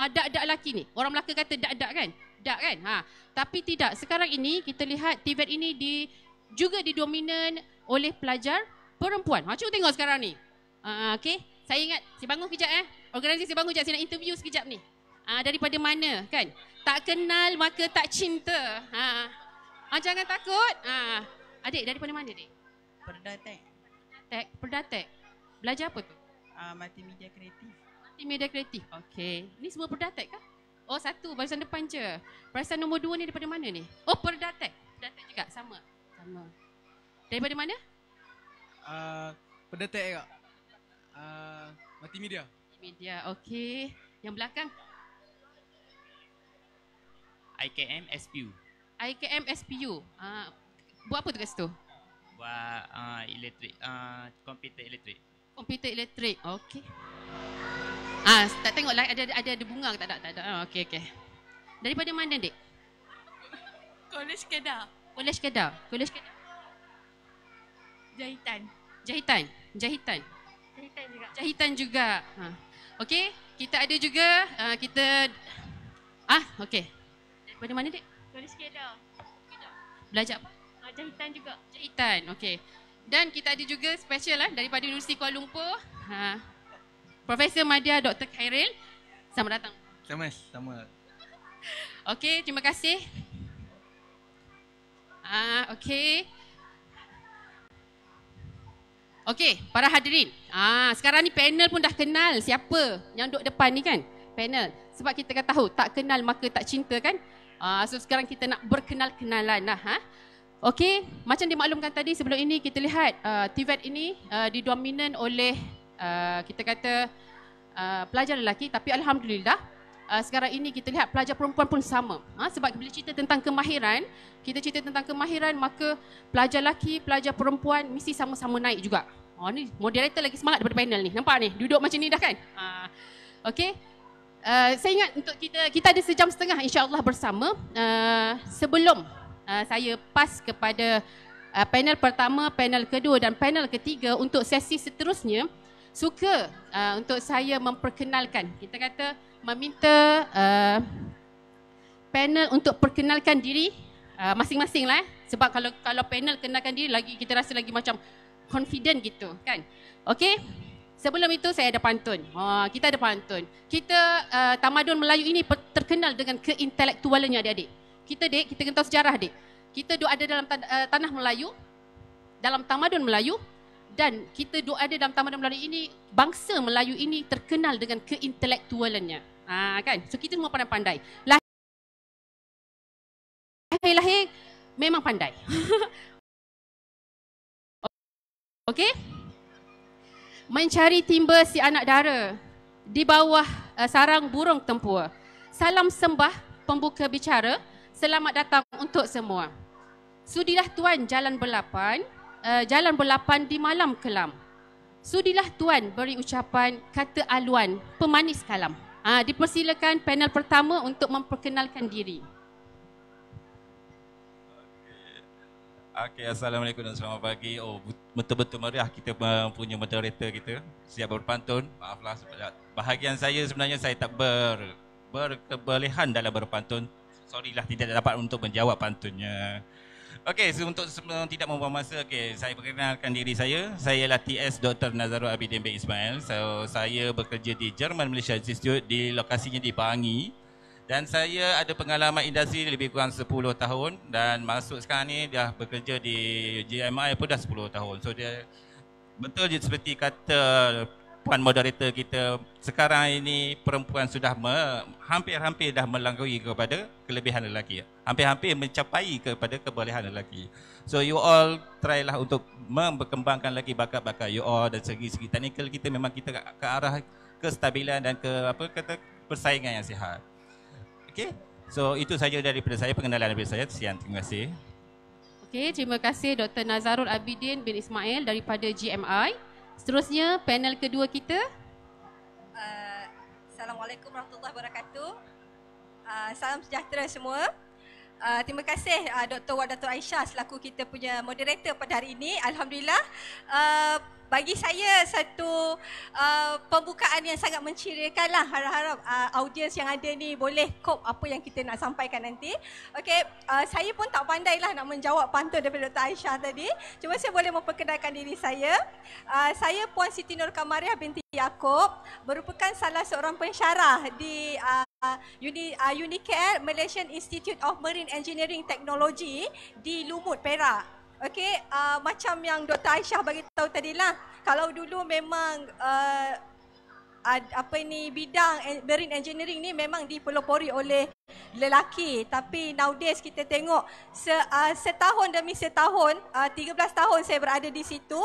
Ah, dak dak laki ni. Orang Melaka kata dak dak kan? Dak kan? Ha. Tapi tidak. Sekarang ini kita lihat Tibet ini di juga didominan oleh pelajar perempuan. Ha, cuba tengok sekarang ni. Uh, ha, okay. Saya ingat, saya bangun sekejap eh. Organisasi saya bangun sekejap. Saya nak interview sekejap ni. Ha, daripada mana kan? Tak kenal maka tak cinta. Ha. Ha, jangan takut. Ha. Uh. Adik, daripada mana adik? Perdatek. Tek, Perdatek. Belajar apa tu? Uh, multimedia kreatif di kreatif. Okey. Ni semua perdatek kan? Oh satu, barisan depan je. Barisan nombor dua ni daripada mana ni? Oh perdatek. Perdatek juga, sama. Sama. Daripada mana? Uh, perdatek juga. Uh, multimedia. Multimedia, okey. Yang belakang? IKM SPU. IKM SPU. Uh, ah, buat apa tu kat situ? Buat uh, elektrik, uh, komputer elektrik. Komputer elektrik, okey. Ah, tak tengok lah ada ada ada bunga tak ada tak ada. okay. Ah, okey okey. Daripada mana, dek? College Kedah. College Kedah. College Kedah. Jahitan. Jahitan. Jahitan. Jahitan juga. Jahitan juga. Ha. Okey, kita ada juga uh, kita Ah, okey. Daripada mana, dek? College Kedah. Kedah. Belajar apa? Ah, jahitan juga. Jahitan, Okay. Dan kita ada juga special lah daripada Universiti Kuala Lumpur. Ha. Profesor Madia Dr. Khairil. sama datang. Sama, sama. Okey, terima kasih. Ah, uh, okey. Okey, para hadirin. Ah, uh, sekarang ni panel pun dah kenal siapa yang duduk depan ni kan? Panel. Sebab kita kan tahu tak kenal maka tak cinta kan? Ah, uh, so sekarang kita nak berkenal-kenalan lah, ha? Okey, macam dimaklumkan tadi sebelum ini kita lihat uh, ah, TVET ini uh, didominan oleh uh, kita kata uh, pelajar lelaki tapi alhamdulillah uh, sekarang ini kita lihat pelajar perempuan pun sama ha, sebab bila cerita tentang kemahiran kita cerita tentang kemahiran maka pelajar lelaki pelajar perempuan mesti sama-sama naik juga oh ni moderator lagi semangat daripada panel ni nampak ni duduk macam ni dah kan ha okey Uh, saya ingat untuk kita kita ada sejam setengah insyaallah bersama uh, sebelum uh, saya pas kepada uh, panel pertama, panel kedua dan panel ketiga untuk sesi seterusnya uh, suka uh, untuk saya memperkenalkan kita kata meminta uh, panel untuk perkenalkan diri uh, masing-masing lah eh. sebab kalau kalau panel kenalkan diri lagi kita rasa lagi macam confident gitu kan okey sebelum itu saya ada pantun ha kita ada pantun kita uh, tamadun Melayu ini terkenal dengan keintelektualannya adik-adik kita dek kita kentau sejarah dek kita duk ada dalam tanah, uh, tanah Melayu dalam tamadun Melayu dan kita duk ada dalam Taman Melayu ini bangsa Melayu ini terkenal dengan keintelektualannya ha, kan so kita semua pandai-pandai lahir lahir memang pandai okey mencari timba si anak dara di bawah uh, sarang burung tempua salam sembah pembuka bicara selamat datang untuk semua sudilah tuan jalan berlapan uh, jalan berlapan di malam kelam. Sudilah tuan beri ucapan kata aluan pemanis kalam. Ha, dipersilakan panel pertama untuk memperkenalkan diri. Okay, Assalamualaikum dan selamat pagi. Oh, betul-betul meriah kita punya moderator kita. Siap berpantun. Maaflah sebab bahagian saya sebenarnya saya tak ber, berkebolehan dalam berpantun. Sorry lah tidak dapat untuk menjawab pantunnya. Okey, so untuk sebelum tidak membuang masa, okey, saya perkenalkan diri saya. Saya ialah TS Dr. Nazarul Abidin bin Ismail. So, saya bekerja di German Malaysia Institute di lokasinya di Bangi. Dan saya ada pengalaman industri lebih kurang 10 tahun dan masuk sekarang ni dah bekerja di GMI pun dah 10 tahun. So, dia betul je seperti kata puan moderator kita sekarang ini perempuan sudah hampir-hampir dah melanggui kepada kelebihan lelaki hampir-hampir mencapai kepada kebolehan lelaki so you all try lah untuk memperkembangkan lagi bakat-bakat you all dan segi-segi technical kita memang kita ke arah kestabilan dan ke apa kata persaingan yang sihat okey so itu saja daripada saya pengenalan daripada saya sian terima kasih Okay, terima kasih Dr. Nazarul Abidin bin Ismail daripada GMI. Seterusnya panel kedua kita. Uh, Assalamualaikum warahmatullahi wabarakatuh. Uh, salam sejahtera semua. Uh, terima kasih uh, Dr. Wadatul Aisyah selaku kita punya moderator pada hari ini. Alhamdulillah. Uh, bagi saya satu uh, pembukaan yang sangat mencirikan lah harap-harap uh, audiens yang ada ni boleh cop apa yang kita nak sampaikan nanti. Okay, uh, saya pun tak pandai lah nak menjawab pantun daripada Dr. Aisyah tadi. Cuma saya boleh memperkenalkan diri saya. Uh, saya Puan Siti Nur Kamariah binti Yaakob, merupakan salah seorang pensyarah di uh, Uni, uh, UniCare Malaysian Institute of Marine Engineering Technology di Lumut, Perak. Okey, uh, macam yang Dr. Aisyah bagi tahu tadi lah. Kalau dulu memang uh, ad, apa ini bidang marine engineering ni memang dipelopori oleh lelaki. Tapi nowadays kita tengok se, uh, setahun demi setahun, uh, 13 tahun saya berada di situ,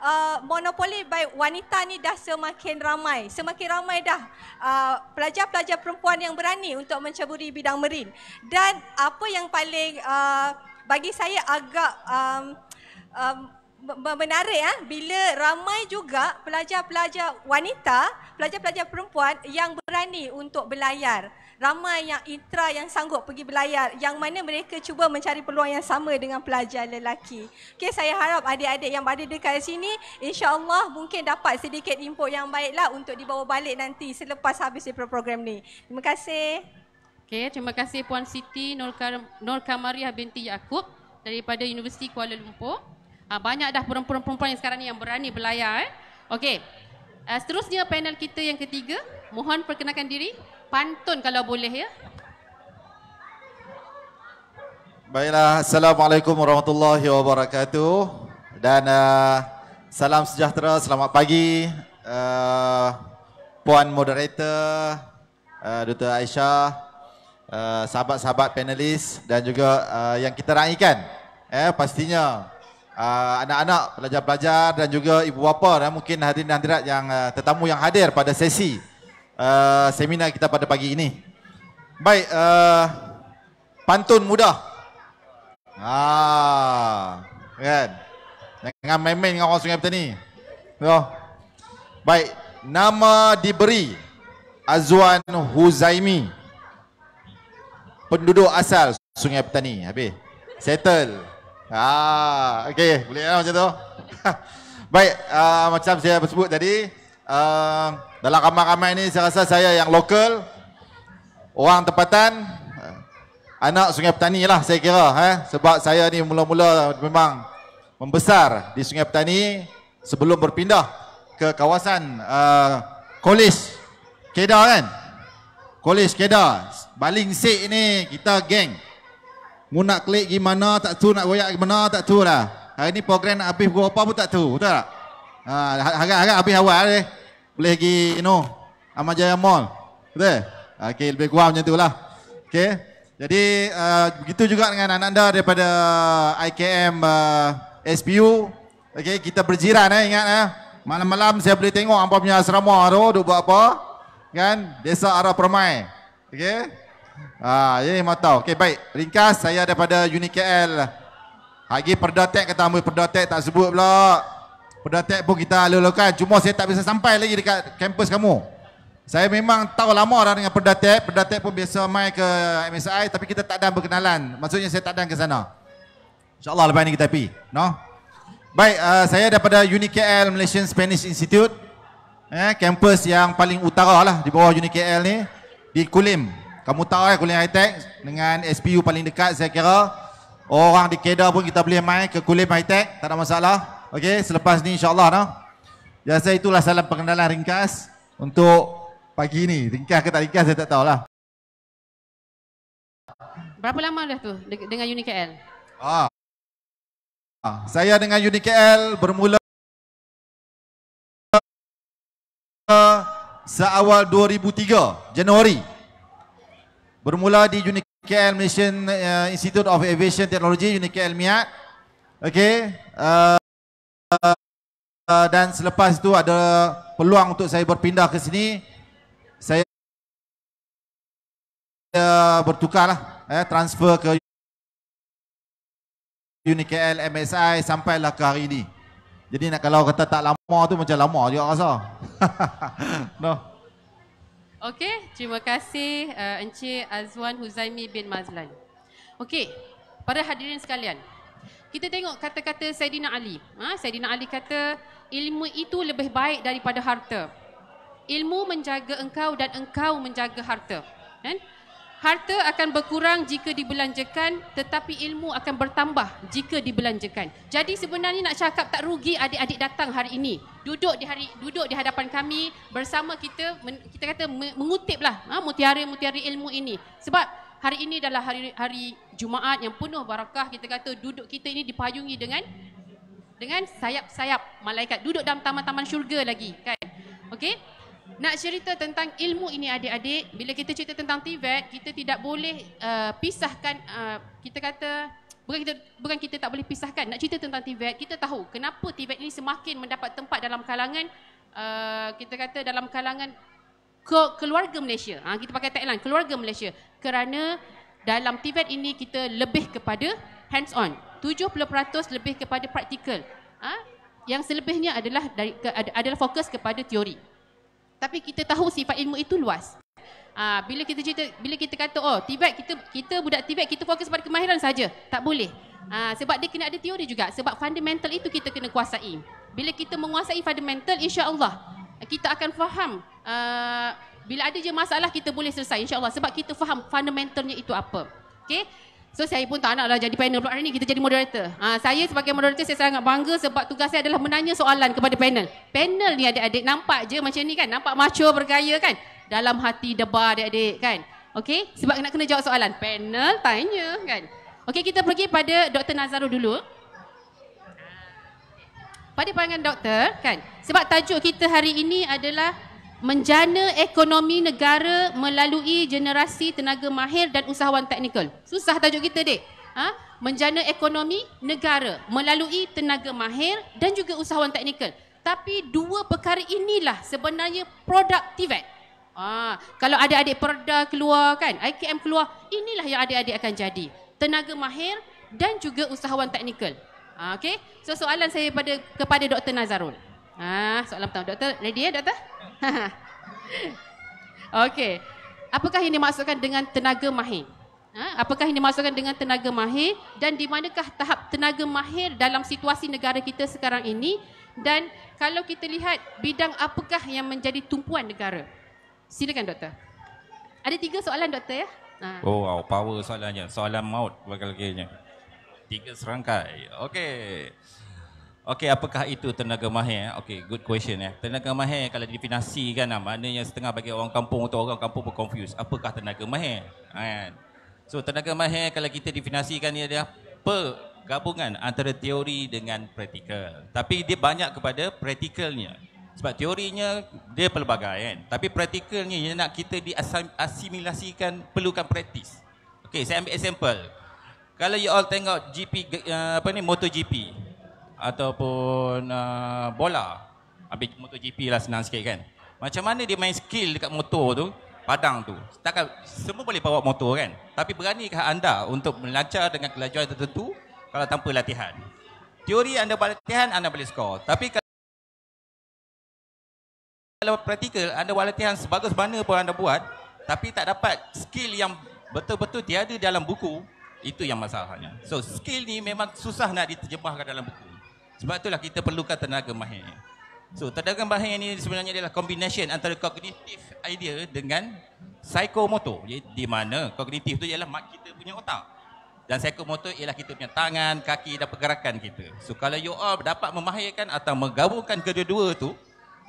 uh, monopoli by wanita ni dah semakin ramai. Semakin ramai dah uh, pelajar-pelajar perempuan yang berani untuk mencaburi bidang marine. Dan apa yang paling uh, bagi saya agak um, um, menarik ya bila ramai juga pelajar-pelajar wanita, pelajar-pelajar perempuan yang berani untuk berlayar Ramai yang intra yang sanggup pergi berlayar yang mana mereka cuba mencari peluang yang sama dengan pelajar lelaki. Okay saya harap adik-adik yang berada dekat sini insya-Allah mungkin dapat sedikit input yang baiklah untuk dibawa balik nanti selepas habis program ni. Terima kasih. Okay, terima kasih Puan Siti Nur Kamariah binti Yaakob daripada Universiti Kuala Lumpur. Ha, banyak dah perempuan-perempuan yang sekarang ni yang berani berlayar. Eh. Okay, uh, ah, seterusnya panel kita yang ketiga. Mohon perkenalkan diri. Pantun kalau boleh ya. Baiklah, Assalamualaikum Warahmatullahi Wabarakatuh. Dan uh, salam sejahtera, selamat pagi. Uh, Puan Moderator, uh, Dr. Aisyah. Eh, sahabat-sahabat panelis dan juga uh, yang kita raikan. Eh, pastinya uh, anak-anak, pelajar-pelajar dan juga ibu bapa dan mungkin hadirin hadirat yang uh, tetamu yang hadir pada sesi uh, seminar kita pada pagi ini. Baik, uh, pantun mudah. Ah, kan? Dengan main-main dengan orang Sungai Petani. So, ya. baik, nama diberi Azwan Huzaimi penduduk asal Sungai Petani. Habis. Settle. Ah, okey, boleh lah macam tu. Baik, uh, macam saya sebut tadi, uh, dalam ramai-ramai ni saya rasa saya yang lokal, orang tempatan, uh, anak Sungai Petani lah saya kira. Eh? Sebab saya ni mula-mula memang membesar di Sungai Petani sebelum berpindah ke kawasan uh, Kolis Kedah kan? Kolis Kedah. Baling sik ni kita geng. Mu nak klik gimana tak tahu nak goyak gimana tak tahu lah. Hari ni program nak habis pukul apa pun tak tahu, betul tak? Ha, ha harap-harap habis awal deh. Boleh pergi you know, Ahmad Jaya Mall. Betul? Okey lebih kurang macam itulah. Okey. Jadi uh, begitu juga dengan anak anda daripada IKM uh, SPU. Okey kita berjiran eh ingat eh. Malam-malam saya boleh tengok apa punya asrama tu duk buat apa. Kan? Desa Ara Permai. Okey. Ah, ini yang tahu. Okey, baik. Ringkas, saya daripada Uni KL. Hagi perdotek kata ambil perdotek tak sebut pula. Perdotek pun kita lulukan. Cuma saya tak bisa sampai lagi dekat kampus kamu. Saya memang tahu lama orang dengan perdatek. Perdatek pun biasa mai ke MSI tapi kita tak ada berkenalan. Maksudnya saya tak ada ke sana. InsyaAllah lepas ini kita pergi. No? Baik, uh, saya daripada Uni KL Malaysian Spanish Institute. Eh, kampus yang paling utara lah di bawah UniKL ni. Di Kulim. Kamu tahu kan kuliah High Tech dengan SPU paling dekat saya kira. Orang di Kedah pun kita boleh main ke kuliah High Tech, tak ada masalah. Okey, selepas ni insyaallah. allah noh. itulah salam perkenalan ringkas untuk pagi ni. Ringkas ke tak ringkas saya tak tahulah. Berapa lama dah tu dengan UNIKL? Ah. ah. Saya dengan UNIKL bermula seawal 2003 Januari bermula di UniKL Malaysia uh, eh, Institute of Aviation Technology UniKL Miat okey uh, uh, dan selepas itu ada peluang untuk saya berpindah ke sini saya uh, bertukarlah eh transfer ke UniKL MSI sampailah ke hari ini jadi nak kalau kata tak lama tu macam lama juga rasa no Okey, terima kasih uh, Encik Azwan Huzaimi bin Mazlan. Okey, para hadirin sekalian. Kita tengok kata-kata Saidina Ali. Ha, Saidina Ali kata, ilmu itu lebih baik daripada harta. Ilmu menjaga engkau dan engkau menjaga harta. Kan? Eh? Harta akan berkurang jika dibelanjakan tetapi ilmu akan bertambah jika dibelanjakan. Jadi sebenarnya nak cakap tak rugi adik-adik datang hari ini. Duduk di hari duduk di hadapan kami bersama kita kita kata mengutiplah ha, mutiara-mutiara ilmu ini. Sebab hari ini adalah hari hari Jumaat yang penuh barakah kita kata duduk kita ini dipayungi dengan dengan sayap-sayap malaikat duduk dalam taman-taman syurga lagi kan. Okey? Nak cerita tentang ilmu ini adik-adik, bila kita cerita tentang Tibet, kita tidak boleh uh, pisahkan uh, kita kata bukan kita bukan kita tak boleh pisahkan. Nak cerita tentang Tibet, kita tahu kenapa Tibet ini semakin mendapat tempat dalam kalangan uh, kita kata dalam kalangan keluarga Malaysia. Ha, kita pakai tagline keluarga Malaysia. Kerana dalam Tibet ini kita lebih kepada hands on. 70% lebih kepada praktikal. Ha? Yang selebihnya adalah dari, ke, adalah fokus kepada teori tapi kita tahu sifat ilmu itu luas. Uh, bila kita cerita, bila kita kata, oh Tibet, kita kita budak Tibet, kita fokus pada kemahiran saja. Tak boleh. Uh, sebab dia kena ada teori juga. Sebab fundamental itu kita kena kuasai. Bila kita menguasai fundamental, insya Allah kita akan faham uh, bila ada je masalah kita boleh selesai insya Allah sebab kita faham fundamentalnya itu apa. Okay. So saya pun tak naklah jadi panel pula hari ni, kita jadi moderator. Ha, saya sebagai moderator saya sangat bangga sebab tugas saya adalah menanya soalan kepada panel. Panel ni adik-adik nampak je macam ni kan, nampak macho bergaya kan. Dalam hati debar adik-adik kan. Okay, sebab nak kena jawab soalan. Panel tanya kan. Okay, kita pergi pada Dr. Nazarul dulu. Pada pandangan doktor kan, sebab tajuk kita hari ini adalah menjana ekonomi negara melalui generasi tenaga mahir dan usahawan teknikal. Susah tajuk kita, Dek. Ha? Menjana ekonomi negara melalui tenaga mahir dan juga usahawan teknikal. Tapi dua perkara inilah sebenarnya produktif. Ah, ha, kalau ada adik perda keluar kan, IKM keluar, inilah yang adik-adik akan jadi. Tenaga mahir dan juga usahawan teknikal. Ha, okay? So soalan saya pada, kepada Dr. Nazarul. Ah, soalan pertama. Doktor, ready ya, doktor? Okey. Apakah yang dimaksudkan dengan tenaga mahir? Ha? Apakah yang dimaksudkan dengan tenaga mahir dan di manakah tahap tenaga mahir dalam situasi negara kita sekarang ini dan kalau kita lihat bidang apakah yang menjadi tumpuan negara? Silakan doktor. Ada tiga soalan doktor ya. Ha. Oh wow, power soalannya. Soalan maut bagi lagi. Tiga serangkai. Okey. Okey, apakah itu tenaga mahir? Eh? Okey, good question ya. Tenaga mahir kalau definasi kan ah, maknanya setengah bagi orang kampung atau orang kampung pun confused. Apakah tenaga mahir? Kan. So, tenaga mahir kalau kita definasikan dia adalah pergabungan antara teori dengan praktikal. Tapi dia banyak kepada praktikalnya. Sebab teorinya dia pelbagai kan. Tapi praktikalnya yang nak kita diasimilasikan perlukan praktis. Okey, saya ambil example. Kalau you all tengok GP eh, apa ni MotoGP, ataupun uh, bola ambil motor GP lah senang sikit kan macam mana dia main skill dekat motor tu padang tu takkan semua boleh bawa motor kan tapi beranikah anda untuk melancar dengan kelajuan tertentu kalau tanpa latihan teori anda latihan anda boleh skor tapi kalau praktikal anda buat latihan sebagus mana pun anda buat tapi tak dapat skill yang betul-betul tiada dalam buku itu yang masalahnya so skill ni memang susah nak diterjemahkan dalam buku sebab itulah kita perlukan tenaga mahir. So, tenaga mahir ini sebenarnya adalah combination antara kognitif idea dengan psikomotor. Jadi, di mana kognitif itu ialah mak kita punya otak. Dan psikomotor ialah kita punya tangan, kaki dan pergerakan kita. So, kalau you all dapat memahirkan atau menggabungkan kedua-dua tu,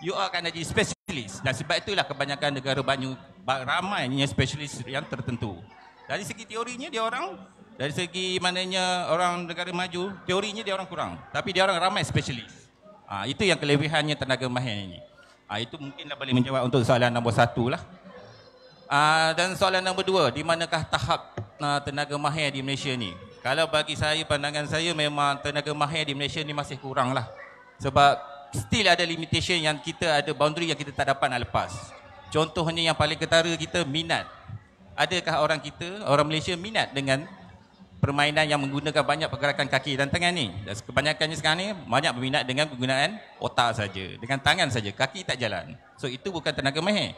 you all akan jadi specialist. Dan sebab itulah kebanyakan negara banyak ramai yang specialist yang tertentu. Dari segi teorinya, dia orang dari segi maknanya orang negara maju, teorinya dia orang kurang. Tapi dia orang ramai spesialis. Ha, itu yang kelebihannya tenaga mahir ini. Ha, itu mungkinlah boleh menjawab untuk soalan nombor satu lah. Ha, dan soalan nombor dua, di manakah tahap ha, tenaga mahir di Malaysia ni? Kalau bagi saya, pandangan saya memang tenaga mahir di Malaysia ni masih kurang lah. Sebab still ada limitation yang kita ada boundary yang kita tak dapat nak lepas. Contohnya yang paling ketara kita minat. Adakah orang kita, orang Malaysia minat dengan permainan yang menggunakan banyak pergerakan kaki dan tangan ni. Dan kebanyakannya sekarang ni banyak berminat dengan penggunaan otak saja, dengan tangan saja, kaki tak jalan. So itu bukan tenaga mahir.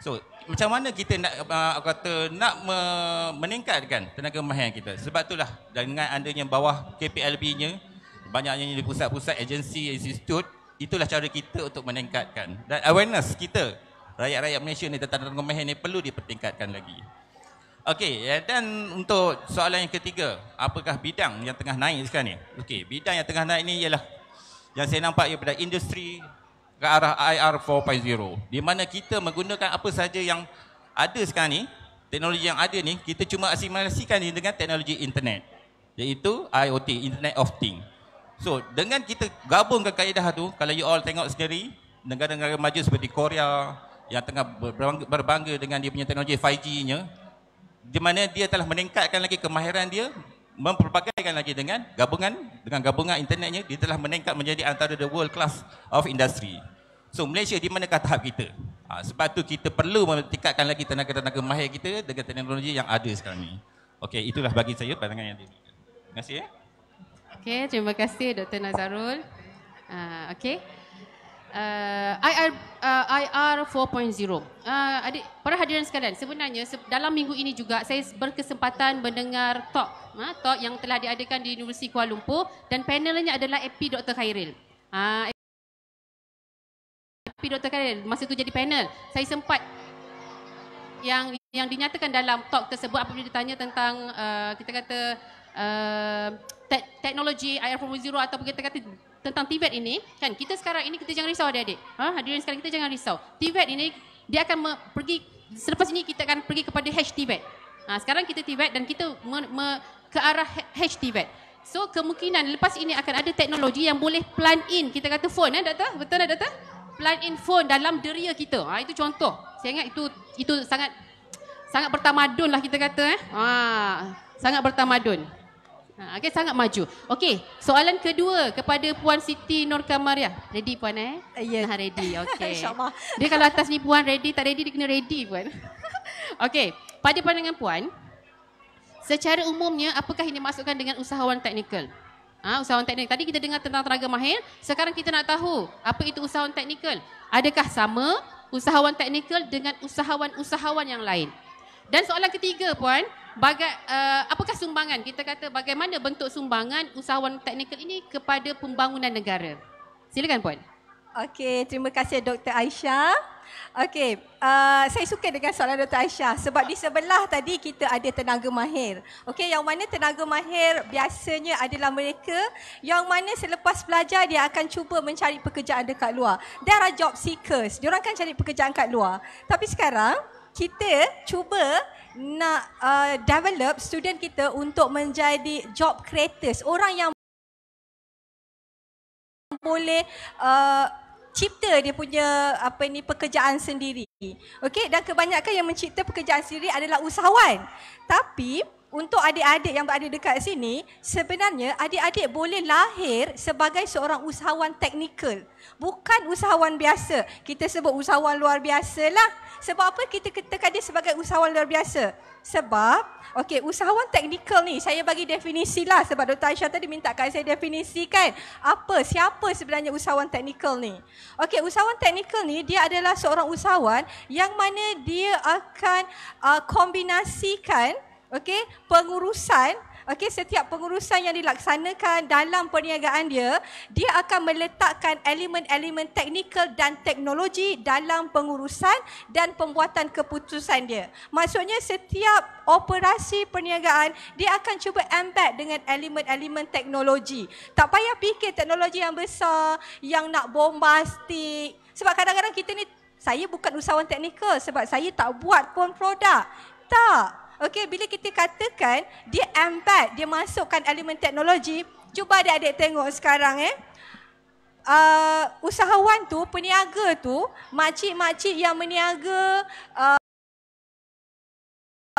So macam mana kita nak uh, kata nak me- meningkatkan tenaga mahir kita? Sebab itulah dengan adanya bawah KPLB-nya banyaknya di pusat-pusat agensi institut itulah cara kita untuk meningkatkan dan awareness kita rakyat-rakyat Malaysia ni tentang tenaga mahir ni perlu dipertingkatkan lagi. Okey, eh, dan untuk soalan yang ketiga, apakah bidang yang tengah naik sekarang ni? Okey, bidang yang tengah naik ni ialah yang saya nampak ialah industri ke arah IR 4.0 di mana kita menggunakan apa saja yang ada sekarang ni, teknologi yang ada ni, kita cuma asimilasikan ni dengan teknologi internet iaitu IoT, Internet of Thing. So, dengan kita gabungkan kaedah tu, kalau you all tengok sendiri, negara-negara maju seperti Korea, yang tengah berbangga, berbangga dengan dia punya teknologi 5G-nya di mana dia telah meningkatkan lagi kemahiran dia memperbagaikan lagi dengan gabungan dengan gabungan internetnya dia telah meningkat menjadi antara the world class of industry. So Malaysia di manakah tahap kita? Ha, sebab tu kita perlu meningkatkan lagi tenaga-tenaga mahir kita dengan teknologi yang ada sekarang ni. Okey, itulah bagi saya pandangan yang diberikan. Terima kasih. Eh? Okey, terima kasih Dr. Nazarul. Uh, Okey. IR uh, IR 4.0. Uh, uh, adik para hadirin sekalian, sebenarnya se- dalam minggu ini juga saya berkesempatan mendengar talk, ha, talk yang telah diadakan di Universiti Kuala Lumpur dan panelnya adalah EP Dr. Khairil. Ah ha, uh, EP Dr. Khairil masa tu jadi panel. Saya sempat yang yang dinyatakan dalam talk tersebut apabila ditanya tentang uh, kita kata uh, te- teknologi IR 4.0 atau kita kata tentang Tibet ini kan kita sekarang ini kita jangan risau adik-adik ha hadirin sekarang kita jangan risau Tibet ini dia akan pergi selepas ini kita akan pergi kepada H Tibet ha sekarang kita Tibet dan kita me- me- ke arah H Tibet so kemungkinan lepas ini akan ada teknologi yang boleh plan in kita kata phone eh doktor betul tak doktor plan in phone dalam deria kita ha itu contoh saya ingat itu itu sangat sangat bertamadun lah kita kata eh ha sangat bertamadun Ha, okay, sangat maju. Okey, soalan kedua kepada Puan Siti Nur Kamaria. Ready Puan eh? Ya. Uh, yeah. ready, okey. InsyaAllah. Dia kalau atas ni Puan ready, tak ready, dia kena ready Puan. okey, pada pandangan Puan, secara umumnya apakah ini dimasukkan dengan usahawan teknikal? Ha, usahawan teknikal. Tadi kita dengar tentang tenaga mahir, sekarang kita nak tahu apa itu usahawan teknikal. Adakah sama usahawan teknikal dengan usahawan-usahawan yang lain? Dan soalan ketiga puan, baga- uh, apakah sumbangan? Kita kata bagaimana bentuk sumbangan usahawan teknikal ini kepada pembangunan negara? Silakan puan. Okey, terima kasih Dr. Aisyah. Okey, uh, saya suka dengan soalan Dr. Aisyah sebab di sebelah tadi kita ada tenaga mahir. Okey, yang mana tenaga mahir biasanya adalah mereka yang mana selepas belajar dia akan cuba mencari pekerjaan dekat luar. There are job seekers. Dia orang akan cari pekerjaan dekat luar. Tapi sekarang, kita cuba nak uh, develop student kita untuk menjadi job creators orang yang boleh uh, cipta dia punya apa ini pekerjaan sendiri. Okey dan kebanyakan yang mencipta pekerjaan sendiri adalah usahawan. Tapi untuk adik-adik yang berada dekat sini, sebenarnya adik-adik boleh lahir sebagai seorang usahawan teknikal. Bukan usahawan biasa. Kita sebut usahawan luar biasa lah. Sebab apa kita ketekan dia sebagai usahawan luar biasa? Sebab, okay, usahawan teknikal ni saya bagi definisi lah sebab Dr. Aisyah tadi minta kan saya definisikan apa, siapa sebenarnya usahawan teknikal ni. Okay, usahawan teknikal ni dia adalah seorang usahawan yang mana dia akan uh, kombinasikan okay, pengurusan Okey, setiap pengurusan yang dilaksanakan dalam perniagaan dia, dia akan meletakkan elemen-elemen teknikal dan teknologi dalam pengurusan dan pembuatan keputusan dia. Maksudnya setiap operasi perniagaan, dia akan cuba embed dengan elemen-elemen teknologi. Tak payah fikir teknologi yang besar, yang nak bombastik. Sebab kadang-kadang kita ni, saya bukan usahawan teknikal sebab saya tak buat pun produk. Tak. Okey, bila kita katakan dia empat, dia masukkan elemen teknologi, cuba adik-adik tengok sekarang eh. Uh, usahawan tu, peniaga tu, makcik-makcik yang meniaga uh,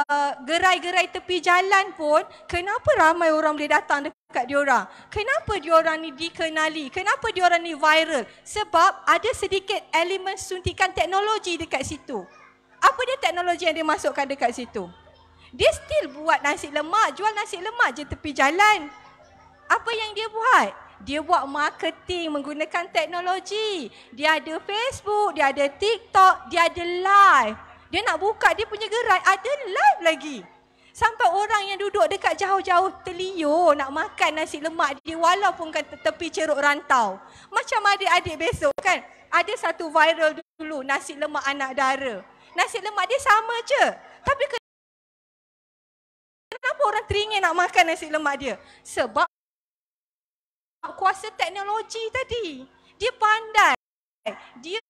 uh gerai-gerai tepi jalan pun kenapa ramai orang boleh datang dekat diorang kenapa diorang ni dikenali kenapa diorang ni viral sebab ada sedikit elemen suntikan teknologi dekat situ apa dia teknologi yang dia masukkan dekat situ dia still buat nasi lemak, jual nasi lemak je tepi jalan. Apa yang dia buat? Dia buat marketing menggunakan teknologi. Dia ada Facebook, dia ada TikTok, dia ada live. Dia nak buka dia punya gerai, ada live lagi. Sampai orang yang duduk dekat jauh-jauh telio nak makan nasi lemak dia walaupun kan tepi ceruk rantau. Macam adik-adik besok kan, ada satu viral dulu nasi lemak anak dara. Nasi lemak dia sama je. Tapi Kenapa orang teringin nak makan nasi lemak dia? Sebab kuasa teknologi tadi. Dia pandai. Dia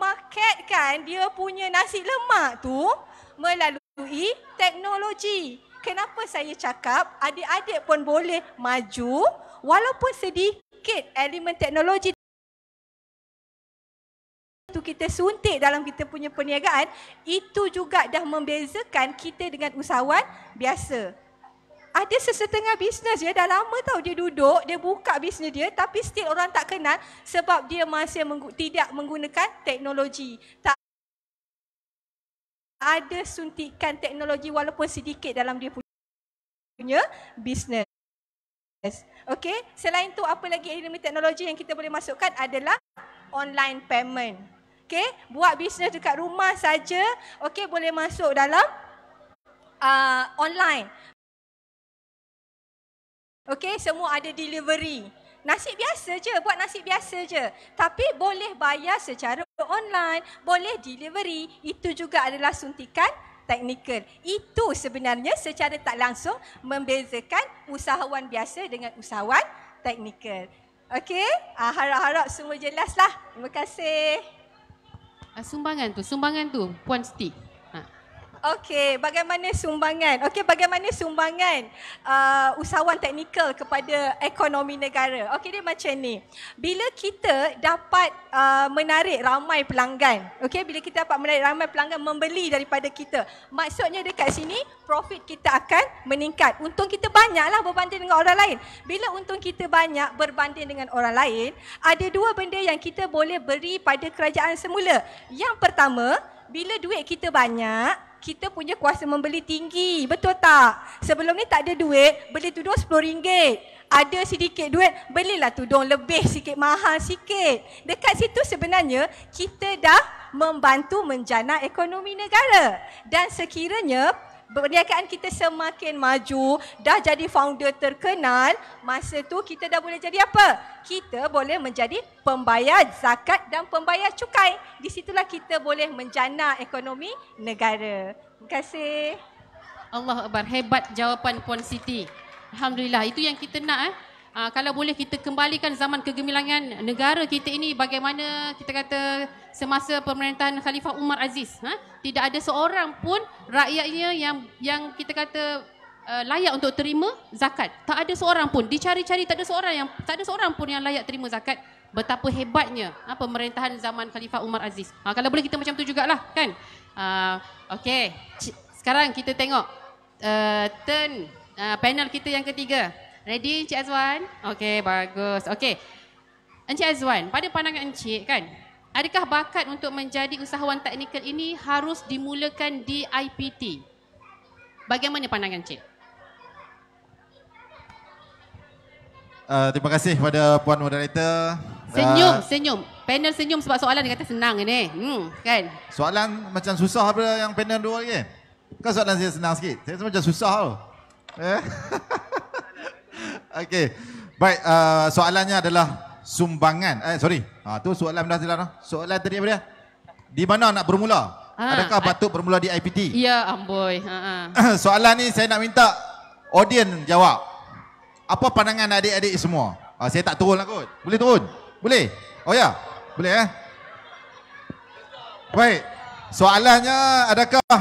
marketkan dia punya nasi lemak tu melalui teknologi. Kenapa saya cakap adik-adik pun boleh maju walaupun sedikit elemen teknologi itu kita suntik dalam kita punya perniagaan, itu juga dah membezakan kita dengan usahawan biasa. Ada sesetengah bisnes ya dah lama tahu dia duduk, dia buka bisnes dia tapi still orang tak kenal sebab dia masih menggu- tidak menggunakan teknologi. Tak ada suntikan teknologi walaupun sedikit dalam dia punya bisnes. Yes. Okay. Selain tu apa lagi elemen teknologi yang kita boleh masukkan adalah online payment. Okay, buat bisnes dekat rumah saja. Okay, boleh masuk dalam uh, online. Okay, semua ada delivery. Nasi biasa je, buat nasi biasa je. Tapi boleh bayar secara online, boleh delivery. Itu juga adalah suntikan teknikal. Itu sebenarnya secara tak langsung membezakan usahawan biasa dengan usahawan teknikal. Okey, ah, harap-harap semua jelaslah. Terima kasih. Ah, sumbangan tu, sumbangan tu, puan stick. Okey, bagaimana sumbangan? Okey, bagaimana sumbangan uh, usahawan teknikal kepada ekonomi negara? Okey, dia macam ni. Bila kita dapat uh, menarik ramai pelanggan, okey, bila kita dapat menarik ramai pelanggan membeli daripada kita, maksudnya dekat sini profit kita akan meningkat. Untung kita banyaklah berbanding dengan orang lain. Bila untung kita banyak berbanding dengan orang lain, ada dua benda yang kita boleh beri pada kerajaan semula. Yang pertama, bila duit kita banyak, kita punya kuasa membeli tinggi. Betul tak? Sebelum ni tak ada duit, beli tudung RM10. Ada sedikit duit, belilah tudung lebih sikit, mahal sikit. Dekat situ sebenarnya, kita dah membantu menjana ekonomi negara. Dan sekiranya, perniagaan kita semakin maju, dah jadi founder terkenal, masa tu kita dah boleh jadi apa? Kita boleh menjadi pembayar zakat dan pembayar cukai. Di situlah kita boleh menjana ekonomi negara. Terima kasih. Allah Akbar. Hebat jawapan Puan Siti. Alhamdulillah. Itu yang kita nak. Eh? Uh, kalau boleh kita kembalikan zaman kegemilangan negara kita ini bagaimana kita kata semasa pemerintahan Khalifah Umar Aziz ha? tidak ada seorang pun rakyatnya yang yang kita kata uh, layak untuk terima zakat tak ada seorang pun dicari-cari tak ada seorang yang tak ada seorang pun yang layak terima zakat betapa hebatnya ha, pemerintahan zaman Khalifah Umar Aziz ha, kalau boleh kita macam tu jugalah kan uh, okey sekarang kita tengok uh, turn uh, panel kita yang ketiga Ready Encik Azwan? Okey, bagus. Okey. Encik Azwan, pada pandangan Encik kan, adakah bakat untuk menjadi usahawan teknikal ini harus dimulakan di IPT? Bagaimana pandangan Encik? Uh, terima kasih kepada Puan Moderator. Senyum, uh, senyum. Panel senyum sebab soalan dia kata senang ini, Hmm, kan? Soalan macam susah apa yang panel dua lagi? Kan soalan saya senang sikit. Saya macam susah tau. Eh? Okey. Baik, uh, soalannya adalah sumbangan. Eh sorry. Ha tu soalan dah silalah. Soalan tadi apa dia? Di mana nak bermula? Ha, Adakah patut bermula di IPT? Ya, amboi. Ha -ha. Soalan ni saya nak minta audien jawab. Apa pandangan adik-adik semua? Ha, saya tak turunlah kot. Boleh turun? Boleh. Oh ya. Boleh eh. Baik. Soalannya adakah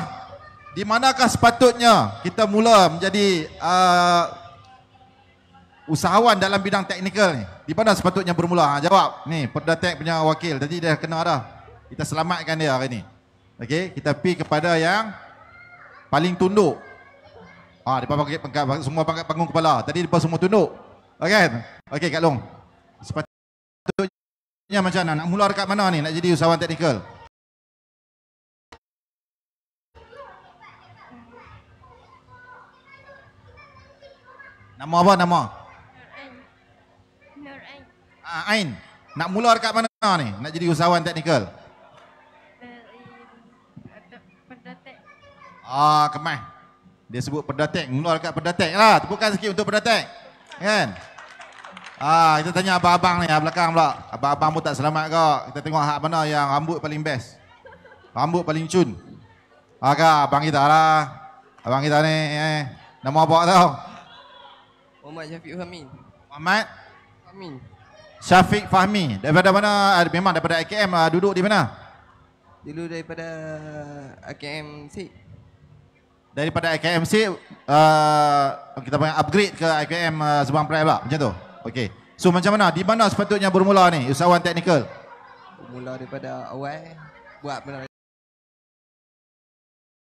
di manakah sepatutnya kita mula menjadi uh, usahawan dalam bidang teknikal ni di mana sepatutnya bermula ha, jawab ni perda tech punya wakil tadi dia kena dah kita selamatkan dia hari ni okey kita pergi kepada yang paling tunduk ha depa pangkat pangkat semua pangkat panggung kepala tadi depa semua tunduk okey okey kak long sepatutnya macam mana nak mula dekat mana ni nak jadi usahawan teknikal Nama apa nama? Ah, Ain, nak mula dekat mana ni? Nak jadi usahawan teknikal? Ah, oh, kemas. Dia sebut pendatek, mula dekat pendatek lah. Tepukan sikit untuk pendatek. Kan? Ah, kita tanya abang-abang ni, abang ah, belakang pula. Abang-abang pun tak selamat ke. Kita tengok hak mana yang rambut paling best. Rambut paling cun. Ah, kak, abang kita lah. Abang kita ni, eh. Nama apa tau? Muhammad Syafiq Hamid. Muhammad? Hamid. Syafiq Fahmi daripada mana ah, memang daripada AKM lah. duduk di mana dulu daripada AKM C daripada AKM C uh, kita panggil upgrade ke AKM uh, ah, Subang Perai Abak macam tu okey so macam mana di mana sepatutnya bermula ni usahawan teknikal bermula daripada awal buat benda